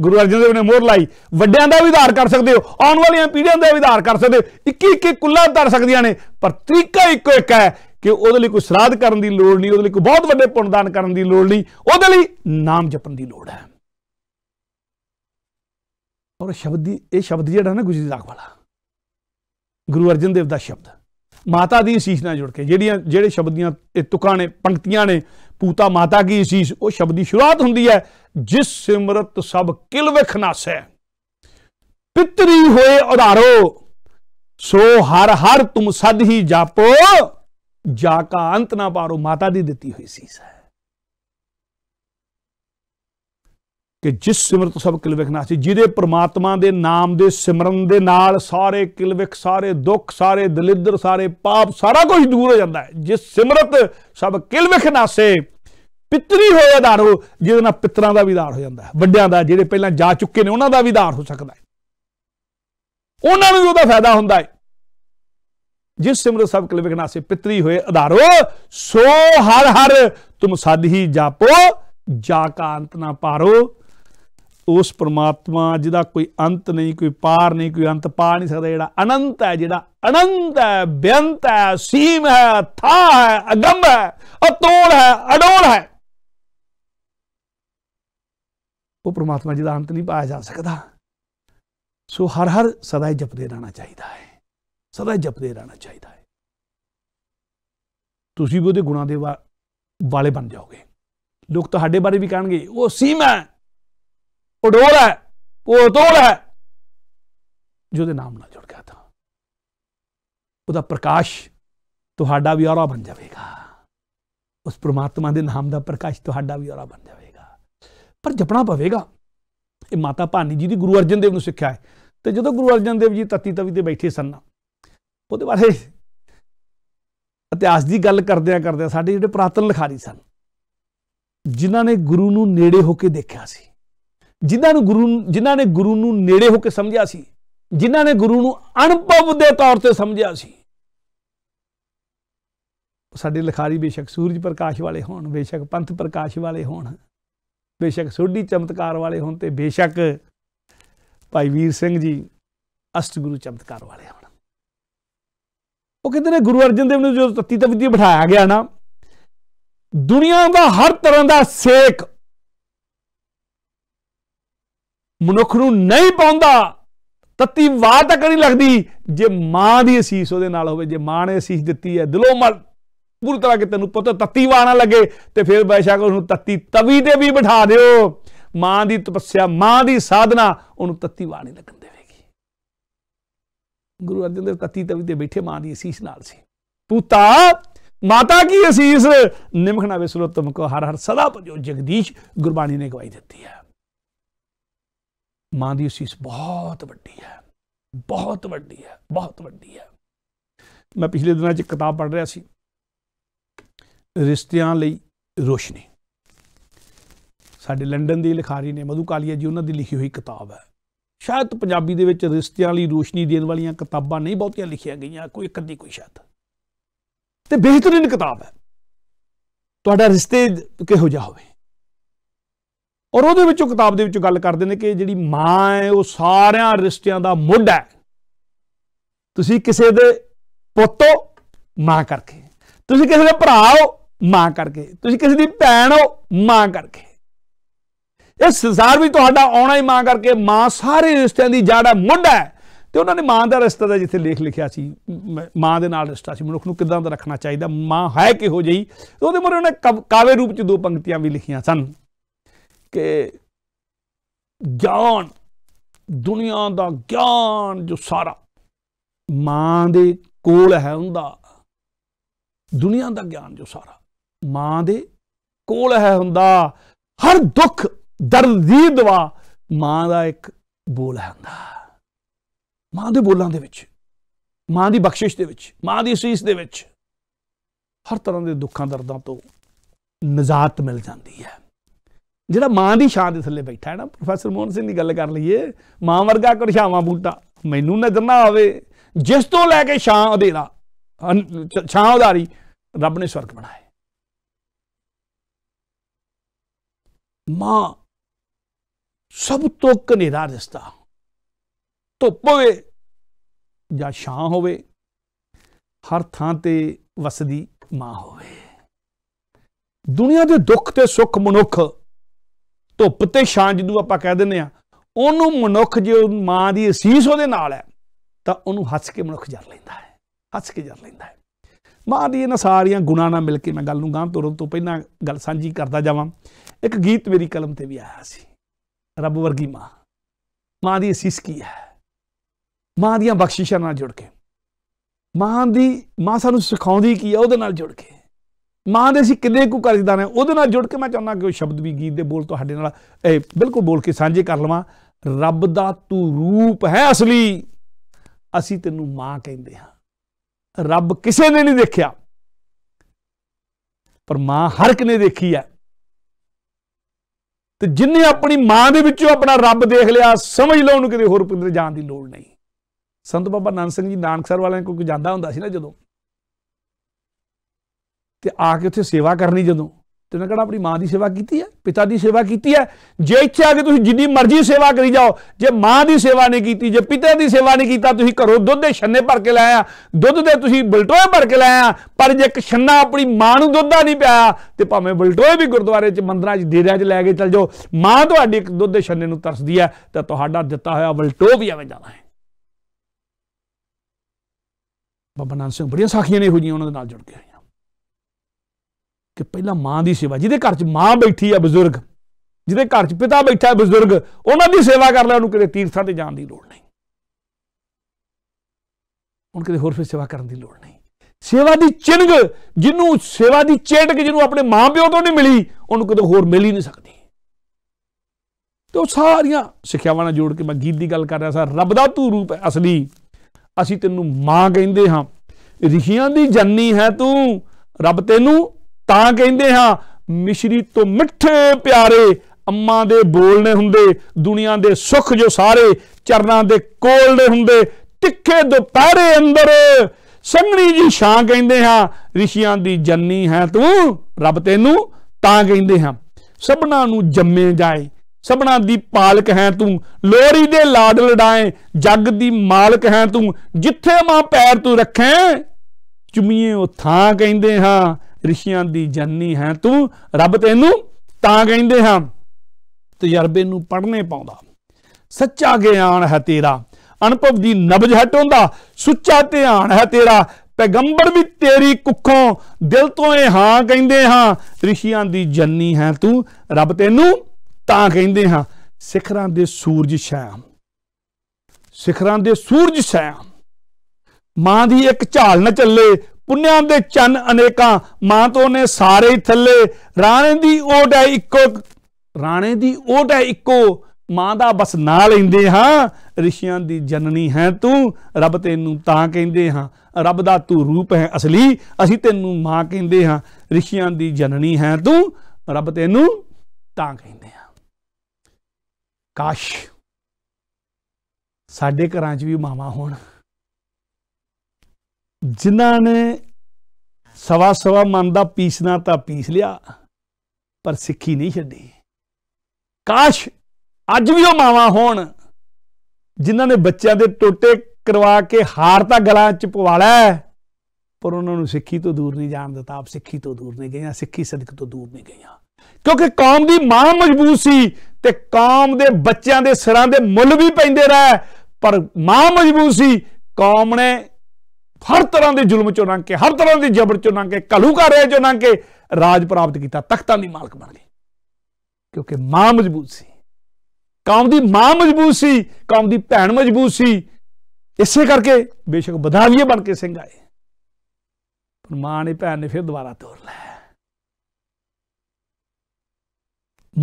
ਗੁਰੂ ਅਰਜਨ ਦੇਵ ਨੇ ਮੋਹਰ ਲਾਈ ਵੱਡਿਆਂ ਦਾ ਵੀ ਉਧਾਰ ਕਰ ਸਕਦੇ ਹੋ ਆਉਣ ਵਾਲੀਆਂ ਪੀੜ੍ਹੀਆਂ ਦਾ ਵੀ ਉਧਾਰ ਕਰ ਸਕਦੇ ਹੋ ਇੱਕੀ ਇੱਕੀ ਕੁੱਲਾ ਧਰ ਸਕਦੀਆਂ ਨੇ ਪਰ ਤਰੀਕਾ ਇੱਕੋ ਇੱਕ ਹੈ ਕਿ ਉਹਦੇ ਲਈ ਕੋਈ ਸਰਾਧ ਕਰਨ ਦੀ ਲੋੜ ਨਹੀਂ ਉਹਦੇ ਲਈ ਕੋਈ ਬਹੁਤ ਵੱਡੇ ਪੁੰਨ ਦਾਨ ਕਰਨ ਦੀ ਲੋੜ ਨਹੀਂ ਉਹਦੇ ਲਈ ਨਾਮ ਜਪਣ ਦੀ ਲੋੜ ਹੈ ਔਰ ਸ਼ਬਦ ਦੀ ਇਹ ਸ਼ਬਦ ਜਿਹੜਾ ਨਾ ਗੁਜਰੀ ਰਾਗ ਵਾਲਾ ਗੁਰੂ ਅਰਜਨ ਦੇਵ ਦਾ ਸ਼ਬਦ ਮਾਤਾ ਦੀ ਅਸੀਸ ਨਾਲ ਜੁੜ ਕੇ ਜਿਹੜੀਆਂ ਜਿਹੜੇ ਸ਼ਬਦ ਦੀਆਂ ਇਹ ਤੁਕਾਂ ਨੇ ਪੰਕਤੀਆਂ ਨੇ ਪੂਤਾ ਮਾਤਾ ਕੀ ਅਸੀਸ ਉਹ ਸ਼ਬਦ ਦੀ ਸ਼ੁਰੂਆਤ ਹੁੰਦੀ ਹੈ ਜਿਸ ਸਿਮਰਤ ਸਭ ਕਿਲ ਵਿਖਨਾਸੈ ਪਿਤਰੀ ਹੋਏ ਉਧਾਰੋ ਸੋ ਹਰ ਹਰ ਤੁਮ ਸਦ ਹੀ ਜਾਪੋ ਜਾ ਕਾ ਅੰਤ ਨਾ ਪਾਰੋ ਮਾਤਾ ਦੀ ਦਿੱਤੀ ਹੋਈ ਸੀਸ ਹੈ ਕਿ ਜਿਸ ਸਿਮਰਤ ਸਭ ਕਿਲਵਿਖ ਨਾਸੀ ਜਿਹਦੇ ਪ੍ਰਮਾਤਮਾ ਦੇ ਨਾਮ ਦੇ ਸਿਮਰਨ ਦੇ ਨਾਲ ਸਾਰੇ ਕਿਲਵਿਖ ਸਾਰੇ ਦੁੱਖ ਸਾਰੇ ਦਲਿੱਦਰ ਸਾਰੇ ਪਾਪ ਸਾਰਾ ਕੁਝ ਦੂਰ ਹੋ ਜਾਂਦਾ ਹੈ ਜਿਸ ਸਿਮਰਤ ਸਭ ਕਿਲਵਿਖ ਨਾਸੇ ਪਿਤਰੀ ਹੋਏ ਆਧਾਰੋ ਜਿਹਦੇ ਨਾਲ ਪਿਤਰਾਂ ਦਾ ਵੀ ਆਧਾਰ ਹੋ ਜਾਂਦਾ ਹੈ ਵੱਡਿਆਂ ਦਾ ਜਿਹੜੇ ਪਹਿਲਾਂ ਜਾ ਚੁੱਕੇ ਨੇ ਉਹਨਾਂ ਦਾ ਵੀ ਆਧਾਰ ਹੋ ਸਕਦਾ ਹੈ ਉਹਨਾਂ ਨੂੰ ਵੀ ਉਹਦਾ ਫਾਇਦਾ ਹੁੰਦਾ ਹੈ ਜਿਸ ਸਿਮਰਤ ਸਭ ਕਿਲਵਿਖ ਨਾਸੇ ਪਿਤਰੀ ਹੋਏ ਆਧਾਰੋ ਸੋ ਹਰ ਹਰ ਤੁਮ ਸਦ ਹੀ ਜਾਪੋ ਜਾ ਕਾ ਅੰਤ ਨਾ ਪਾਰੋ ਉਸ ਪ੍ਰਮਾਤਮਾ ਜਿਹਦਾ ਕੋਈ ਅੰਤ ਨਹੀਂ ਕੋਈ ਪਾਰ ਨਹੀਂ ਕੋਈ ਅੰਤ ਪਾ ਨਹੀਂ ਸਕਦਾ ਜਿਹੜਾ ਅਨੰਤ ਹੈ ਜਿਹੜਾ ਅਨੰਤ ਹੈ ਬੇਅੰਤ ਹੈ ਸੀਮ ਹੈ ਥਾ ਹੈ ਅਗੰਮ ਹੈ ਅਤੋੜ ਹੈ ਅਡੋਲ ਹੈ ਉਹ ਪ੍ਰਮਾਤਮਾ ਜਿਹਦਾ ਅੰਤ ਨਹੀਂ ਪਾਇਆ ਜਾ ਸਕਦਾ ਸੋ ਹਰ ਹਰ ਸਦਾ ਹੀ ਜਪਦੇ ਰਹਿਣਾ ਚਾਹੀਦਾ ਹੈ ਸਦਾ ਹੀ ਜਪਦੇ ਰਹਿਣਾ ਚਾਹੀਦਾ ਹੈ ਤੁਸੀਂ ਵੀ ਉਹਦੇ ਗੁਣਾਂ ਦੇ ਵਾਲੇ ਬਣ ਜਾਓਗੇ ਲੋਕ ਤੁਹਾਡੇ ਬਾਰੇ ਵੀ ਕਹਿਣਗੇ ਉਹ ਸੀਮਾ ਹੈ ਹੈ है पोतोल ਹੈ ਜਿਹਦੇ ਨਾਮ ਨਾਲ ਜੁੜ ਗਿਆ ਤਾਂ ਉਹਦਾ ਪ੍ਰਕਾਸ਼ ਤੁਹਾਡਾ ਵੀ ਔਰਾ ਬਣ ਜਾਵੇਗਾ ਉਸ ਪ੍ਰਮਾਤਮਾ ਦੇ ਨਾਮ ਦਾ ਪ੍ਰਕਾਸ਼ ਤੁਹਾਡਾ ਵੀ ਔਰਾ ਬਣ ਜਾਵੇਗਾ ਪਰ ਜਪਣਾ ਪਵੇਗਾ ਇਹ ਮਾਤਾ ਭਾਨੀ ਜੀ ਦੀ ਗੁਰੂ ਅਰਜਨ ਦੇਵ ਨੂੰ ਸਿੱਖਿਆ ਹੈ ਤੇ ਜਦੋਂ ਗੁਰੂ ਅਰਜਨ ਦੇਵ ਜੀ ਤਤੀ ਤਵੀ ਤੇ ਬੈਠੇ ਸਨ ਉਹਦੇ ਬਾਰੇ ਇਤਿਹਾਸ ਦੀ ਗੱਲ ਕਰਦਿਆਂ ਕਰਦਿਆਂ ਸਾਡੇ ਜਿਹੜੇ ਪ੍ਰਾਤਨ ਲਿਖਾਰੀ ਸਨ ਜਿਨ੍ਹਾਂ ਨੇ ਗੁਰੂ ਨੂੰ ਨੇੜੇ ਹੋ ਕੇ ਦੇਖਿਆ ਸੀ ਜਿਨ੍ਹਾਂ ਨੂੰ ਗੁਰੂ ਜਿਨ੍ਹਾਂ ਨੇ ਗੁਰੂ ਨੂੰ ਨੇੜੇ ਹੋ ਕੇ ਸਮਝਿਆ ਸੀ ਜਿਨ੍ਹਾਂ ਨੇ ਗੁਰੂ ਨੂੰ ਅਣਭਵ ਦੇ ਤੌਰ ਤੇ ਸਮਝਿਆ ਸੀ ਸਾਡੇ ਲਖਾਰੀ ਬੇਸ਼ੱਕ ਸੂਰਜ ਪ੍ਰਕਾਸ਼ ਵਾਲੇ ਹੋਣ ਬੇਸ਼ੱਕ ਪੰਥ ਪ੍ਰਕਾਸ਼ ਵਾਲੇ ਹੋਣ ਬੇਸ਼ੱਕ ਸੋਢੀ ਚਮਤਕਾਰ ਵਾਲੇ ਹੋਣ ਤੇ ਬੇਸ਼ੱਕ ਭਾਈ ਵੀਰ ਸਿੰਘ ਜੀ ਅਸ਼ਟਗੁਰੂ ਚਮਤਕਾਰ ਵਾਲੇ ਹੋਣ ਉਹ ਕਹਿੰਦੇ ਨੇ ਗੁਰੂ ਅਰਜਨ ਦੇਵ ਨੂੰ ਜਦੋਂ ਤਤੀ ਤਵਜੀ ਬਿਠਾਇਆ ਗਿਆ ਨਾ ਦੁਨੀਆ ਦਾ ਹਰ ਤਰ੍ਹਾਂ ਦਾ ਸੇਖ ਮਨੁੱਖ ਨੂੰ ਨਹੀਂ ਪਾਉਂਦਾ ਤਤੀ ਵਾਰ ਤੱਕ ਨਹੀਂ ਲੱਗਦੀ ਜੇ ਮਾਂ ਦੀ ਅਸੀਸ ਉਹਦੇ ਨਾਲ ਹੋਵੇ ਜੇ ਮਾਂ ਨੇ ਅਸੀਸ ਦਿੱਤੀ ਹੈ ਦਿਲੋਂ ਮਨ ਪੂਰੀ ਤਰ੍ਹਾਂ ਕਿ ਤੈਨੂੰ ਪੁੱਤ ਤਤੀ ਵਾਰ ਨਾ ਲੱਗੇ ਤੇ ਫਿਰ ਕੋ ਉਹਨੂੰ ਤਤੀ ਤਵੀ ਤੇ ਵੀ ਬਿਠਾ ਦਿਓ ਮਾਂ ਦੀ ਤਪੱਸਿਆ ਮਾਂ ਦੀ ਸਾਧਨਾ ਉਹਨੂੰ ਤਤੀ ਵਾਰ ਨਹੀਂ ਲੱਗਣ ਦੇਵੇਗੀ ਗੁਰੂ ਅਰਜਨ ਦੇਵ ਤਤੀ ਤਵੀ ਤੇ ਬੈਠੇ ਮਾਂ ਦੀ ਅਸੀਸ ਨਾਲ ਸੀ ਪੂਤਾ ਮਾਤਾ ਕੀ ਅਸੀਸ ਨਿਮਖਣਾ ਨਾ ਵਿਸਰੋ ਹਰ ਹਰ ਸਦਾ ਪਜੋ ਜਗਦੀਸ਼ ਗੁਰਬਾਣੀ ਨੇ ਗਵਾਈ ਦਿੱਤੀ ਹੈ ਮਾਂ ਦੀ ਅਸੀਸ ਬਹੁਤ ਵੱਡੀ ਹੈ ਬਹੁਤ ਵੱਡੀ ਹੈ ਬਹੁਤ ਵੱਡੀ ਹੈ ਮੈਂ ਪਿਛਲੇ ਦਿਨਾਂ 'ਚ ਕਿਤਾਬ ਪੜ੍ਹ ਰਿਹਾ ਸੀ ਰਿਸ਼ਤਿਆਂ ਲਈ ਰੋਸ਼ਨੀ ਸਾਡੇ ਲੰਡਨ ਦੀ ਲਿਖਾਰੀ ਨੇ ਮਧੂ ਕਾਲੀਆ ਜੀ ਉਹਨਾਂ ਦੀ ਲਿਖੀ ਹੋਈ ਕਿਤਾਬ ਹੈ ਸ਼ਾਇਦ ਪੰਜਾਬੀ ਦੇ ਵਿੱਚ ਰਿਸ਼ਤਿਆਂ ਲਈ ਰੋਸ਼ਨੀ ਦੇਣ ਵਾਲੀਆਂ ਕਿਤਾਬਾਂ ਨਹੀਂ ਬਹੁਤੀਆਂ ਲਿਖੀਆਂ ਗਈਆਂ ਕੋਈ ਇੱਕ ਅੱਧੀ ਕੋਈ ਸ਼ਾਇਦ ਤੇ ਬਿਹਤਰੀਨ ਕਿਤਾਬ ਹੈ ਤੁਹਾਡਾ ਰਿਸ਼ਤੇ ਕਿਹੋ ਜਿਹਾ ਹੋਵੇ ਔਰ ਉਹਦੇ ਵਿੱਚੋਂ ਕਿਤਾਬ ਦੇ ਵਿੱਚੋਂ ਗੱਲ ਕਰਦੇ ਨੇ ਕਿ ਜਿਹੜੀ ਮਾਂ ਹੈ ਉਹ ਸਾਰਿਆਂ ਰਿਸ਼ਤਿਆਂ ਦਾ ਮੁੱਢ ਹੈ ਤੁਸੀਂ ਕਿਸੇ ਦੇ ਪੁੱਤੋ ਮਾਂ ਕਰਕੇ ਤੁਸੀਂ ਕਿਸੇ ਦੇ ਭਰਾ ਹੋ ਮਾਂ ਕਰਕੇ ਤੁਸੀਂ ਕਿਸੇ ਦੀ ਭੈਣ ਹੋ ਮਾਂ ਕਰਕੇ ਇਹ ਸੰਸਾਰ ਵੀ ਤੁਹਾਡਾ ਆਉਣਾ ਹੀ ਮਾਂ ਕਰਕੇ ਮਾਂ ਸਾਰੇ ਰਿਸ਼ਤਿਆਂ ਦੀ ਜੜ ਹੈ ਮੁੱਢ ਹੈ ਤੇ ਉਹਨਾਂ ਨੇ ਮਾਂ ਦਾ ਰਿਸ਼ਤਾ ਦਾ ਜਿੱਥੇ ਲੇਖ ਲਿਖਿਆ ਸੀ ਮਾਂ ਦੇ ਨਾਲ ਰਿਸ਼ਤਾ ਸੀ ਮਨੁੱਖ ਨੂੰ ਕਿਦਾਂ ਦਾ ਰੱਖਣਾ ਚਾਹੀਦਾ ਮਾਂ ਹੈ ਕਿਹੋ ਜਿਹੀ ਉਹਦੇ ਮੋਰੇ ਉਹਨੇ ਕਾਵੇ ਰੂਪ ਚ ਦੋ ਪੰਕਤੀਆਂ ਵੀ ਲਿਖੀਆਂ ਸਨ ਕਿ ਗਿਆਨ ਦੁਨੀਆ ਦਾ ਗਿਆਨ ਜੋ ਸਾਰਾ ਮਾਂ ਦੇ ਕੋਲ ਹੈ ਹੁੰਦਾ ਦੁਨੀਆ ਦਾ ਗਿਆਨ ਜੋ ਸਾਰਾ ਮਾਂ ਦੇ ਕੋਲ ਹੈ ਹੁੰਦਾ ਹਰ ਦੁੱਖ ਦਰਦ ਦੀ ਦਵਾ ਮਾਂ ਦਾ ਇੱਕ ਬੋਲ ਹੈ ਹੁੰਦਾ ਮਾਂ ਦੇ ਬੋਲਾਂ ਦੇ ਵਿੱਚ ਮਾਂ ਦੀ ਬਖਸ਼ਿਸ਼ ਦੇ ਵਿੱਚ ਮਾਂ ਦੀ ਅਸੀਸ ਦੇ ਵਿੱਚ ਹਰ ਤਰ੍ਹਾਂ ਦੇ ਦੁੱਖਾਂ ਦਰਦਾਂ ਤੋਂ ਨਜ਼ਾਤ ਮਿਲ ਜਾਂਦੀ ਹੈ ਜਿਹੜਾ ਮਾਂ ਦੀ ਛਾਂ ਦੇ ਥੱਲੇ ਬੈਠਾ ਹੈ ਨਾ ਪ੍ਰੋਫੈਸਰ ਮੋਹਨ ਸਿੰਘ ਦੀ ਗੱਲ ਕਰ ਲਈਏ ਮਾਂ ਵਰਗਾ ਕਰਸ਼ਾਵਾਂ ਬੂਟਾ ਮੈਨੂੰ ਨਜ਼ਰ ਨਾ ਆਵੇ ਜਿਸ ਤੋਂ ਲੈ ਕੇ ਛਾਂ ਉਧੇਰਾ ਛਾਂ ਉਧਾਰੀ ਰੱਬ ਨੇ ਸਵਰਗ ਬਣਾਇਆ ਮਾਂ ਸਭ ਤੋਂ ਕਨੇਰਾ ਰਿਸ਼ਤਾ ਧੁੱਪ ਹੋਵੇ ਜਾਂ ਛਾਂ ਹੋਵੇ ਹਰ ਥਾਂ ਤੇ ਵਸਦੀ ਮਾਂ ਹੋਵੇ ਦੁਨੀਆ ਦੇ ਦੁੱਖ ਤੇ ਸੁੱਖ ਮਨੁੱਖ ਧੁੱਪ ਤੇ ਛਾਂ ਜਿਹਨੂੰ ਆਪਾਂ ਕਹਿ ਦਿੰਦੇ ਆ ਉਹਨੂੰ ਮਨੁੱਖ ਜੇ ਮਾਂ ਦੀ ਅਸੀਸ ਉਹਦੇ ਨਾਲ ਹੈ ਤਾਂ ਉਹਨੂੰ ਹੱਸ ਕੇ ਮਨੁੱਖ ਜਰ ਲੈਂਦਾ ਹੈ ਹੱਸ ਕੇ ਜਰ ਲੈਂਦਾ ਹੈ ਮਾਂ ਦੀ ਇਹਨਾਂ ਸਾਰੀਆਂ ਗੁਣਾ ਨਾਲ ਮਿਲ ਕੇ ਮੈਂ ਗੱਲ ਨੂੰ ਗਾਂ ਤੋਰਨ ਤੋਂ ਪਹਿਲਾਂ ਗੱਲ ਸਾਂਝੀ ਕਰਦਾ ਜਾਵਾਂ ਇੱਕ ਗੀਤ ਮੇਰੀ ਕਲਮ ਤੇ ਵੀ ਆਇਆ ਸੀ ਰੱਬ ਵਰਗੀ ਮਾਂ ਮਾਂ ਦੀ ਅਸੀਸ ਕੀ ਹੈ ਮਾਂ ਦੀਆਂ ਬਖਸ਼ਿਸ਼ਾਂ ਨਾਲ ਜੁੜ ਕੇ ਮਾਂ ਦੀ ਮਾਂ ਸਾਨੂੰ ਸਿਖਾਉਂਦੀ ਕੀ ਹੈ ਉਹਦੇ ਨਾਲ ਜੁੜ ਕੇ ਮਾਂ ਦੇ ਅਸੀਂ ਕਿੰਨੇ ਕੁ ਕਰਜ਼ਦਾਰ ਹੈ ਉਹਦੇ ਨਾਲ ਜੁੜ ਕੇ ਮੈਂ ਚਾਹੁੰਦਾ ਕਿ ਉਹ ਸ਼ਬਦ ਵੀ ਗੀਤ ਦੇ ਬੋਲ ਤੁਹਾਡੇ ਨਾਲ ਇਹ ਬਿਲਕੁਲ ਬੋਲ ਕੇ ਸਾਂਝੇ ਕਰ ਲਵਾਂ ਰੱਬ ਦਾ ਤੂੰ ਰੂਪ ਹੈ ਅਸਲੀ ਅਸੀਂ ਤੈਨੂੰ ਮਾਂ ਕਹਿੰਦੇ ਹਾਂ ਰੱਬ ਕਿਸੇ ਨੇ ਨਹੀਂ ਦੇਖਿਆ ਪਰ ਮਾਂ ਹਰ ਇੱਕ ਨੇ ਦੇਖੀ ਹੈ ਤੇ ਜਿੰਨੇ ਆਪਣੀ ਮਾਂ ਦੇ ਵਿੱਚੋਂ ਆਪਣਾ ਰੱਬ ਦੇਖ ਲਿਆ ਸਮਝ ਲਓ ਉਹਨੂੰ ਕਿਤੇ ਹੋਰ ਪਿੰਦਰ ਜਾਣ ਦੀ ਲੋੜ ਨਹੀਂ ਸੰਤ ਬਾਬਾ ਨਾਨਕ ਸਿੰਘ ਜੀ ਨਾਨਕਸਰ ਵਾਲਿਆਂ ਕੋਲ ਜਾਂਦਾ ਹੁੰਦਾ ਸੀ ਨਾ ਜਦੋਂ ਤੇ ਆ ਕੇ ਉੱਥੇ ਸੇਵਾ ਕਰਨੀ ਜਦੋਂ ਤੇ ਨਾ ਕਿਹੜਾ ਆਪਣੀ ਮਾਂ ਦੀ ਸੇਵਾ ਕੀਤੀ ਹੈ ਪਿਤਾ ਦੀ ਸੇਵਾ ਕੀਤੀ ਹੈ ਜੇ ਇੱਛਾ ਹੈ ਕਿ ਤੁਸੀਂ ਜਿੰਨੀ ਮਰਜ਼ੀ ਸੇਵਾ ਕਰੀ ਜਾਓ ਜੇ ਮਾਂ ਦੀ ਸੇਵਾ ਨਹੀਂ ਕੀਤੀ ਜੇ ਪਿਤਾ ਦੀ ਸੇਵਾ ਨਹੀਂ ਕੀਤਾ ਤੁਸੀਂ ਘਰੋਂ ਦੁੱਧ ਦੇ ਛੰਨੇ ਭਰ ਕੇ ਲਾਇਆ ਦੁੱਧ ਦੇ ਤੁਸੀਂ ਬਲਟੋਏ ਭਰ ਕੇ ਲਾਇਆ ਪਰ ਜੇ ਇੱਕ ਛੰਨਾ ਆਪਣੀ ਮਾਂ ਨੂੰ ਦੁੱਧਾ ਨਹੀਂ ਪਿਆਇਆ ਤੇ ਭਾਵੇਂ ਬਲਟੋਏ ਵੀ ਗੁਰਦੁਆਰੇ 'ਚ ਮੰਦਰਾਂ 'ਚ ਦੇਰਿਆਂ 'ਚ ਲੈ ਕੇ ਚੱਲ ਜਾਓ ਮਾਂ ਤੁਹਾਡੀ ਇੱਕ ਦੁੱਧ ਦੇ ਛੰਨੇ ਨੂੰ ਤਰਸਦੀ ਹੈ ਤਾਂ ਤੁਹਾਡਾ ਦਿੱਤਾ ਹੋਇਆ ਬਲਟੋ ਵੀ ਐਵੇਂ ਜਾਣਾ ਹੈ ਬਬਨਾਂ ਸਿੰਘ ਬੜੀਆਂ ਸਾਖੀਆਂ ਨੇ ਇਹੋ ਜੀਆਂ ਉਹਨਾਂ ਦੇ ਨਾਲ ਜੁੜ ਕੇ ਆਈਆਂ ਕਿ ਪਹਿਲਾਂ ਮਾਂ ਦੀ ਸੇਵਾ ਜਿਹਦੇ ਘਰ 'ਚ ਮਾਂ ਬੈਠੀ ਆ ਬਜ਼ੁਰਗ ਜਿਹਦੇ ਘਰ 'ਚ ਪਿਤਾ ਬੈਠਾ ਹੈ ਬਜ਼ੁਰਗ ਉਹਨਾਂ ਦੀ ਸੇਵਾ ਕਰ ਲੈ ਉਹਨੂੰ ਕਿਤੇ ਤੀਰਥਾਂ ਤੇ ਜਾਣ ਦੀ ਲੋੜ ਨਹੀਂ ਉਹਨਾਂ ਕਿਤੇ ਹੋਰ ਫਿਰ ਸੇਵਾ ਕਰਨ ਦੀ ਲੋੜ ਨਹੀਂ ਸੇਵਾ ਦੀ ਚਿੰਗ ਜਿਹਨੂੰ ਸੇਵਾ ਦੀ ਚੇਟ ਜਿਹਨੂੰ ਆਪਣੇ ਮਾਂ ਪਿਓ ਤੋਂ ਨਹੀਂ ਮਿਲੀ ਉਹਨੂੰ ਕਿਤੇ ਹੋਰ ਮਿਲ ਹੀ ਨਹੀਂ ਸਕਦੀ ਤੇ ਉਹ ਸਾਰੀਆਂ ਸਿੱਖਿਆਵਾਂ ਨਾਲ ਜੋੜ ਕੇ ਮੈਂ ਗੀਤ ਦੀ ਗੱਲ ਕਰ ਰਿਹਾ ਸਾਂ ਰੱਬ ਦਾ ਤੂੰ ਰੂਪ ਹੈ ਅਸਲੀ ਅਸੀਂ ਤੈਨੂੰ ਮਾਂ ਕਹਿੰਦੇ ਹਾਂ ਰਿਸ਼ੀਆਂ ਦੀ ਜੰਨੀ ਹੈ ਤੂੰ ਰੱਬ ਤੈਨੂੰ ਤਾਂ ਕਹਿੰਦੇ ਹਾਂ ਮਿਸ਼ਰੀ ਤੋਂ ਮਿੱਠੇ ਪਿਆਰੇ ਅੰਮਾ ਦੇ ਬੋਲ ਨੇ ਹੁੰਦੇ ਦੁਨੀਆ ਦੇ ਸੁੱਖ ਜੋ ਸਾਰੇ ਚਰਨਾਂ ਦੇ ਕੋਲ ਦੇ ਹੁੰਦੇ ਤਿੱਖੇ ਦੁਪਹਿਰੇ ਅੰਦਰ ਸੰਗਣੀ ਜੀ ਸ਼ਾਂ ਕਹਿੰਦੇ ਹਾਂ ਰਿਸ਼ੀਆਂ ਦੀ ਜੰਨੀ ਹੈ ਤੂੰ ਰੱਬ ਤੈਨੂੰ ਤਾਂ ਕਹਿੰਦੇ ਹਾਂ ਸਭਨਾ ਨੂੰ ਜੰਮੇ ਜਾਏ ਸਭਨਾ ਦੀ ਪਾਲਕ ਹੈ ਤੂੰ ਲੋਰੀ ਦੇ ਲਾਡ ਲੜਾਏ ਜੱਗ ਦੀ ਮਾਲਕ ਹੈ ਤੂੰ ਜਿੱਥੇ ਮਾਂ ਪੈਰ ਤੂੰ ਰੱਖੇ ਚੁਮੀਏ ਉਹ ਥਾਂ ਕਹਿੰਦੇ ਹਾਂ ਰਿਸ਼ੀਆਂ ਦੀ ਜੰਨੀ ਹੈ ਤੂੰ ਰੱਬ ਤੈਨੂੰ ਤਾਂ ਕਹਿੰਦੇ ਹਾਂ ਤਜਰਬੇ ਨੂੰ ਪੜਨੇ ਪਾਉਂਦਾ ਸੱਚਾ ਗਿਆਨ ਹੈ ਤੇਰਾ ਅਨੁਭਵ ਦੀ ਨਬਜ ਹਟੋਂਦਾ ਸੁੱਚਾ ਧਿਆਨ ਹੈ ਤੇਰਾ ਪੈਗੰਬਰ ਵੀ ਤੇਰੀ ਕੁੱਖੋਂ ਦਿਲ ਤੋਂ ਇਹ ਹਾਂ ਕਹਿੰਦੇ ਹਾਂ ਰਿਸ਼ੀਆਂ ਦੀ ਜੰਨੀ ਹੈ ਤੂੰ ਰੱਬ ਤੈਨੂੰ ਤਾਂ ਕਹਿੰਦੇ ਹਾਂ ਸਿਖਰਾਂ ਦੇ ਸੂਰਜ ਸ਼ਾਮ ਸਿਖਰਾਂ ਦੇ ਸੂਰਜ ਸ਼ਾਮ ਮਾਂ ਦੀ ਇੱਕ ਝਾਲ ਨਾ ਚੱਲੇ ਪੁੰਨਿਆਂ ਦੇ ਚੰਨ ਅਨੇਕਾਂ ਮਾਂ ਤੋਂ ਨੇ ਸਾਰੇ ਥੱਲੇ ਰਾਣੇ ਦੀ ਓਟ ਹੈ ਇੱਕੋ ਰਾਣੇ ਦੀ ਓਟ ਹੈ ਇੱਕੋ ਮਾਂ ਦਾ ਬਸ ਨਾਂ ਲੈਂਦੇ ਹਾਂ ਰਿਸ਼ੀਆਂ ਦੀ ਜਨਨੀ ਹੈ ਤੂੰ ਰੱਬ ਤੈਨੂੰ ਤਾਂ ਕਹਿੰਦੇ ਹਾਂ ਰੱਬ ਦਾ ਤੂੰ ਰੂਪ ਹੈ ਅਸਲੀ ਅਸੀਂ ਤੈਨੂੰ ਮਾਂ ਕਹਿੰਦੇ ਹਾਂ ਰਿਸ਼ੀਆਂ ਦੀ ਜਨਨੀ ਹੈ ਤੂੰ ਰੱਬ ਤੈਨੂੰ ਤਾਂ ਕਹਿੰਦੇ ਹਾਂ ਕਾਸ਼ ਸਾਡੇ ਘਰਾਂ 'ਚ ਵੀ ਮਾਵਾ ਹੋਣ ਜਿਨ੍ਹਾਂ ਨੇ ਸਵਾ ਸਵਾ ਮਨ ਦਾ ਪੀਸਣਾ ਤਾਂ ਪੀਸ ਲਿਆ ਪਰ ਸਿੱਖੀ ਨਹੀਂ ਛੱਡੀ ਕਾਸ਼ ਅੱਜ ਵੀ ਉਹ ਮਾਵਾ ਹੋਣ ਜਿਨ੍ਹਾਂ ਨੇ ਬੱਚਿਆਂ ਦੇ ਟੋਟੇ ਕਰਵਾ ਕੇ ਹਾਰ ਤਾਂ ਗਲਾਂ ਚ ਪਵਾਲਿਆ ਪਰ ਉਹਨਾਂ ਨੂੰ ਸਿੱਖੀ ਤੋਂ ਦੂਰ ਨਹੀਂ ਜਾਣ ਦਿੱਤਾ ਆਪ ਸਿੱਖੀ ਤੋਂ ਦੂਰ ਨਹੀਂ ਗਈਆਂ ਸਿੱਖੀ ਸਦਕ ਤੋਂ ਦੂਰ ਨਹੀਂ ਗਈਆਂ ਕਿਉਂਕਿ ਕੌਮ ਦੀ ਮਾਂ ਮਜ਼ਬੂਤ ਸੀ ਤੇ ਕੌਮ ਦੇ ਬੱਚਿਆਂ ਦੇ ਸਿਰਾਂ ਦੇ ਮੁੱਲ ਵੀ ਪੈਂਦੇ ਰਹੇ ਪਰ ਮਾਂ ਮਜ਼ਬੂਤ ਸੀ ਕੌਮ ਨੇ ਹਰ ਤਰ੍ਹਾਂ ਦੇ ਜ਼ੁਲਮ ਚੋਂ ਲੰਘ ਕੇ ਹਰ ਤਰ੍ਹਾਂ ਦੀ ਜ਼ਬਰ ਚੋਂ ਲੰਘ ਕੇ ਕਲੂਕਾਰੇ ਚੋਂ ਲੰਘ ਕੇ ਰਾਜ ਪ੍ਰਾਪਤ ਕੀਤਾ ਤਖਤਾਂ ਦੀ ਮਾਲਕ ਬਣ ਗਏ ਕਿਉਂਕਿ ਮਾਂ ਮਜ਼ਬੂਤ ਸੀ ਕੌਮ ਦੀ ਮਾਂ ਮਜ਼ਬੂਤ ਸੀ ਕੌਮ ਦੀ ਭੈਣ ਮਜ਼ਬੂਤ ਸੀ ਇਸੇ ਕਰਕੇ ਬੇਸ਼ੱਕ ਬਦਾਲੀਏ ਬਣ ਕੇ ਸਿੰਘ ਆਏ ਪਰ ਮਾਂ ਨੇ ਭੈਣ ਨੇ ਫਿਰ ਦੁਬਾਰਾ ਤੋੜ ਲਿਆ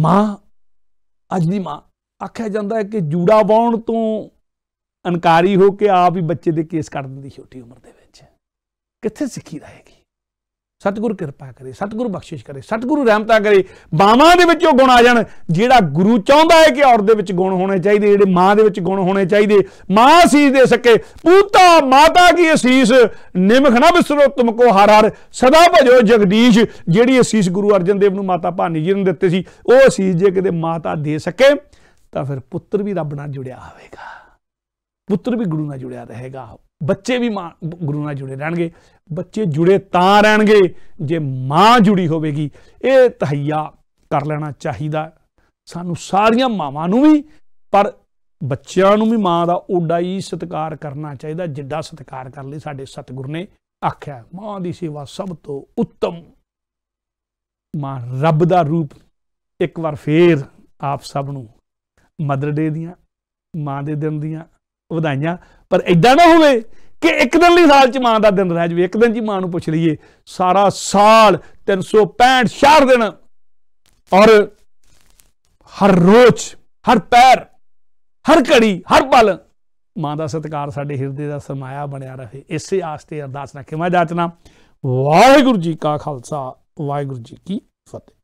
ਮਾਂ ਅੱਜ ਦੀ ਮਾਂ ਆਖਿਆ ਜਾਂਦਾ ਹੈ ਕਿ ਜੂੜਾ ਵਾਉਣ ਤੋਂ ਅਨਕਾਰੀ ਹੋ ਕੇ ਆਪ ਹੀ ਬੱਚੇ ਦੇ ਕੇਸ ਕਰ ਦਿੰਦੀ ਛੋਟੀ ਉਮਰ ਦੇ ਵਿੱਚ ਕਿੱਥੇ ਸਿੱਖੀ ਰਹੇਗੀ ਸਤਿਗੁਰੂ ਕਿਰਪਾ ਕਰੇ ਸਤਿਗੁਰੂ ਬਖਸ਼ਿਸ਼ ਕਰੇ ਸਤਿਗੁਰੂ ਰਹਿਮਤਾ ਕਰੇ ਬਾਵਾਂ ਦੇ ਵਿੱਚ ਉਹ ਗੁਣ ਆ ਜਾਣ ਜਿਹੜਾ ਗੁਰੂ ਚਾਹੁੰਦਾ ਹੈ ਕਿ ਔਰ ਦੇ ਵਿੱਚ ਗੁਣ ਹੋਣੇ ਚਾਹੀਦੇ ਜਿਹੜੇ ਮਾਂ ਦੇ ਵਿੱਚ ਗੁਣ ਹੋਣੇ ਚਾਹੀਦੇ ਮਾਂ ਅਸੀਸ ਦੇ ਸਕੇ ਪੂਤਾ ਮਾਤਾ ਕੀ ਅਸੀਸ ਨਿਮਖ ਨਾ ਬਿਸਰੋ ਤੁਮ ਕੋ ਹਰ ਹਰ ਸਦਾ ਭਜੋ ਜਗਦੀਸ਼ ਜਿਹੜੀ ਅਸੀਸ ਗੁਰੂ ਅਰਜਨ ਦੇਵ ਨੂੰ ਮਾਤਾ ਭਾਨੀ ਜੀ ਨੇ ਦਿੱਤੇ ਸੀ ਉਹ ਅਸੀਸ ਜੇ ਕਿਤੇ ਮਾਤਾ ਦੇ ਸਕੇ ਤਾਂ ਫਿਰ ਪੁੱਤਰ ਵੀ ਰੱਬ ਨਾਲ ਜੁੜਿਆ ਹੋਵੇਗਾ ਪੁੱਤਰ ਵੀ ਗੁਰੂ ਨਾਲ ਜੁੜਿਆ ਰਹੇਗਾ ਬੱਚੇ ਵੀ ਮਾਂ ਗੁਰੂ ਨਾਲ ਜੁੜੇ ਰਹਿਣਗੇ ਬੱਚੇ ਜੁੜੇ ਤਾਂ ਰਹਿਣਗੇ ਜੇ ਮਾਂ ਜੁੜੀ ਹੋਵੇਗੀ ਇਹ ਤਹਈਆ ਕਰ ਲੈਣਾ ਚਾਹੀਦਾ ਸਾਨੂੰ ਸਾਰੀਆਂ ਮਾਵਾਂ ਨੂੰ ਵੀ ਪਰ ਬੱਚਿਆਂ ਨੂੰ ਵੀ ਮਾਂ ਦਾ ਓਡਾ ਹੀ ਸਤਿਕਾਰ ਕਰਨਾ ਚਾਹੀਦਾ ਜਿੱਡਾ ਸਤਿਕਾਰ ਕਰ ਲਈ ਸਾਡੇ ਸਤਿਗੁਰ ਨੇ ਆਖਿਆ ਮਾਂ ਦੀ ਸੇਵਾ ਸਭ ਤੋਂ ਉੱਤਮ ਮਾਂ ਰੱਬ ਦਾ ਰੂਪ ਇੱਕ ਵਾਰ ਫੇਰ ਆਪ ਸਭ ਨੂੰ ਮਦਰ ਡੇ ਦੀਆਂ ਮਾਂ ਦੇ ਦਿਨ ਦੀਆਂ ਵਧਾਈਆਂ ਪਰ ਐਡਾ ਨਾ ਹੋਵੇ ਕਿ ਇੱਕ ਦਿਨ ਲਈ ਸਾਲ ਚ ਮਾਂ ਦਾ ਦਿਨ ਰਹਿ ਜਵੇ ਇੱਕ ਦਿਨ ਜੀ ਮਾਂ ਨੂੰ ਪੁੱਛ ਲਈਏ ਸਾਰਾ ਸਾਲ 365 4 ਦਿਨ ਔਰ ਹਰ ਰੋਜ਼ ਹਰ ਪੈਰ ਹਰ ਘੜੀ ਹਰ ਪਲ ਮਾਂ ਦਾ ਸਤਿਕਾਰ ਸਾਡੇ ਹਿਰਦੇ ਦਾ ਸਰਮਾਇਆ ਬਣਿਆ ਰਹੇ ਇਸੇ ਆਸਤੇ ਅਰਦਾਸ ਰੱਖੇ ਮੈਂ ਜਾਚਨਾ ਵਾਹਿਗੁਰੂ ਜੀ ਕਾ ਖਾਲਸਾ ਵਾਹਿਗੁਰੂ ਜੀ ਕੀ ਫਤਿਹ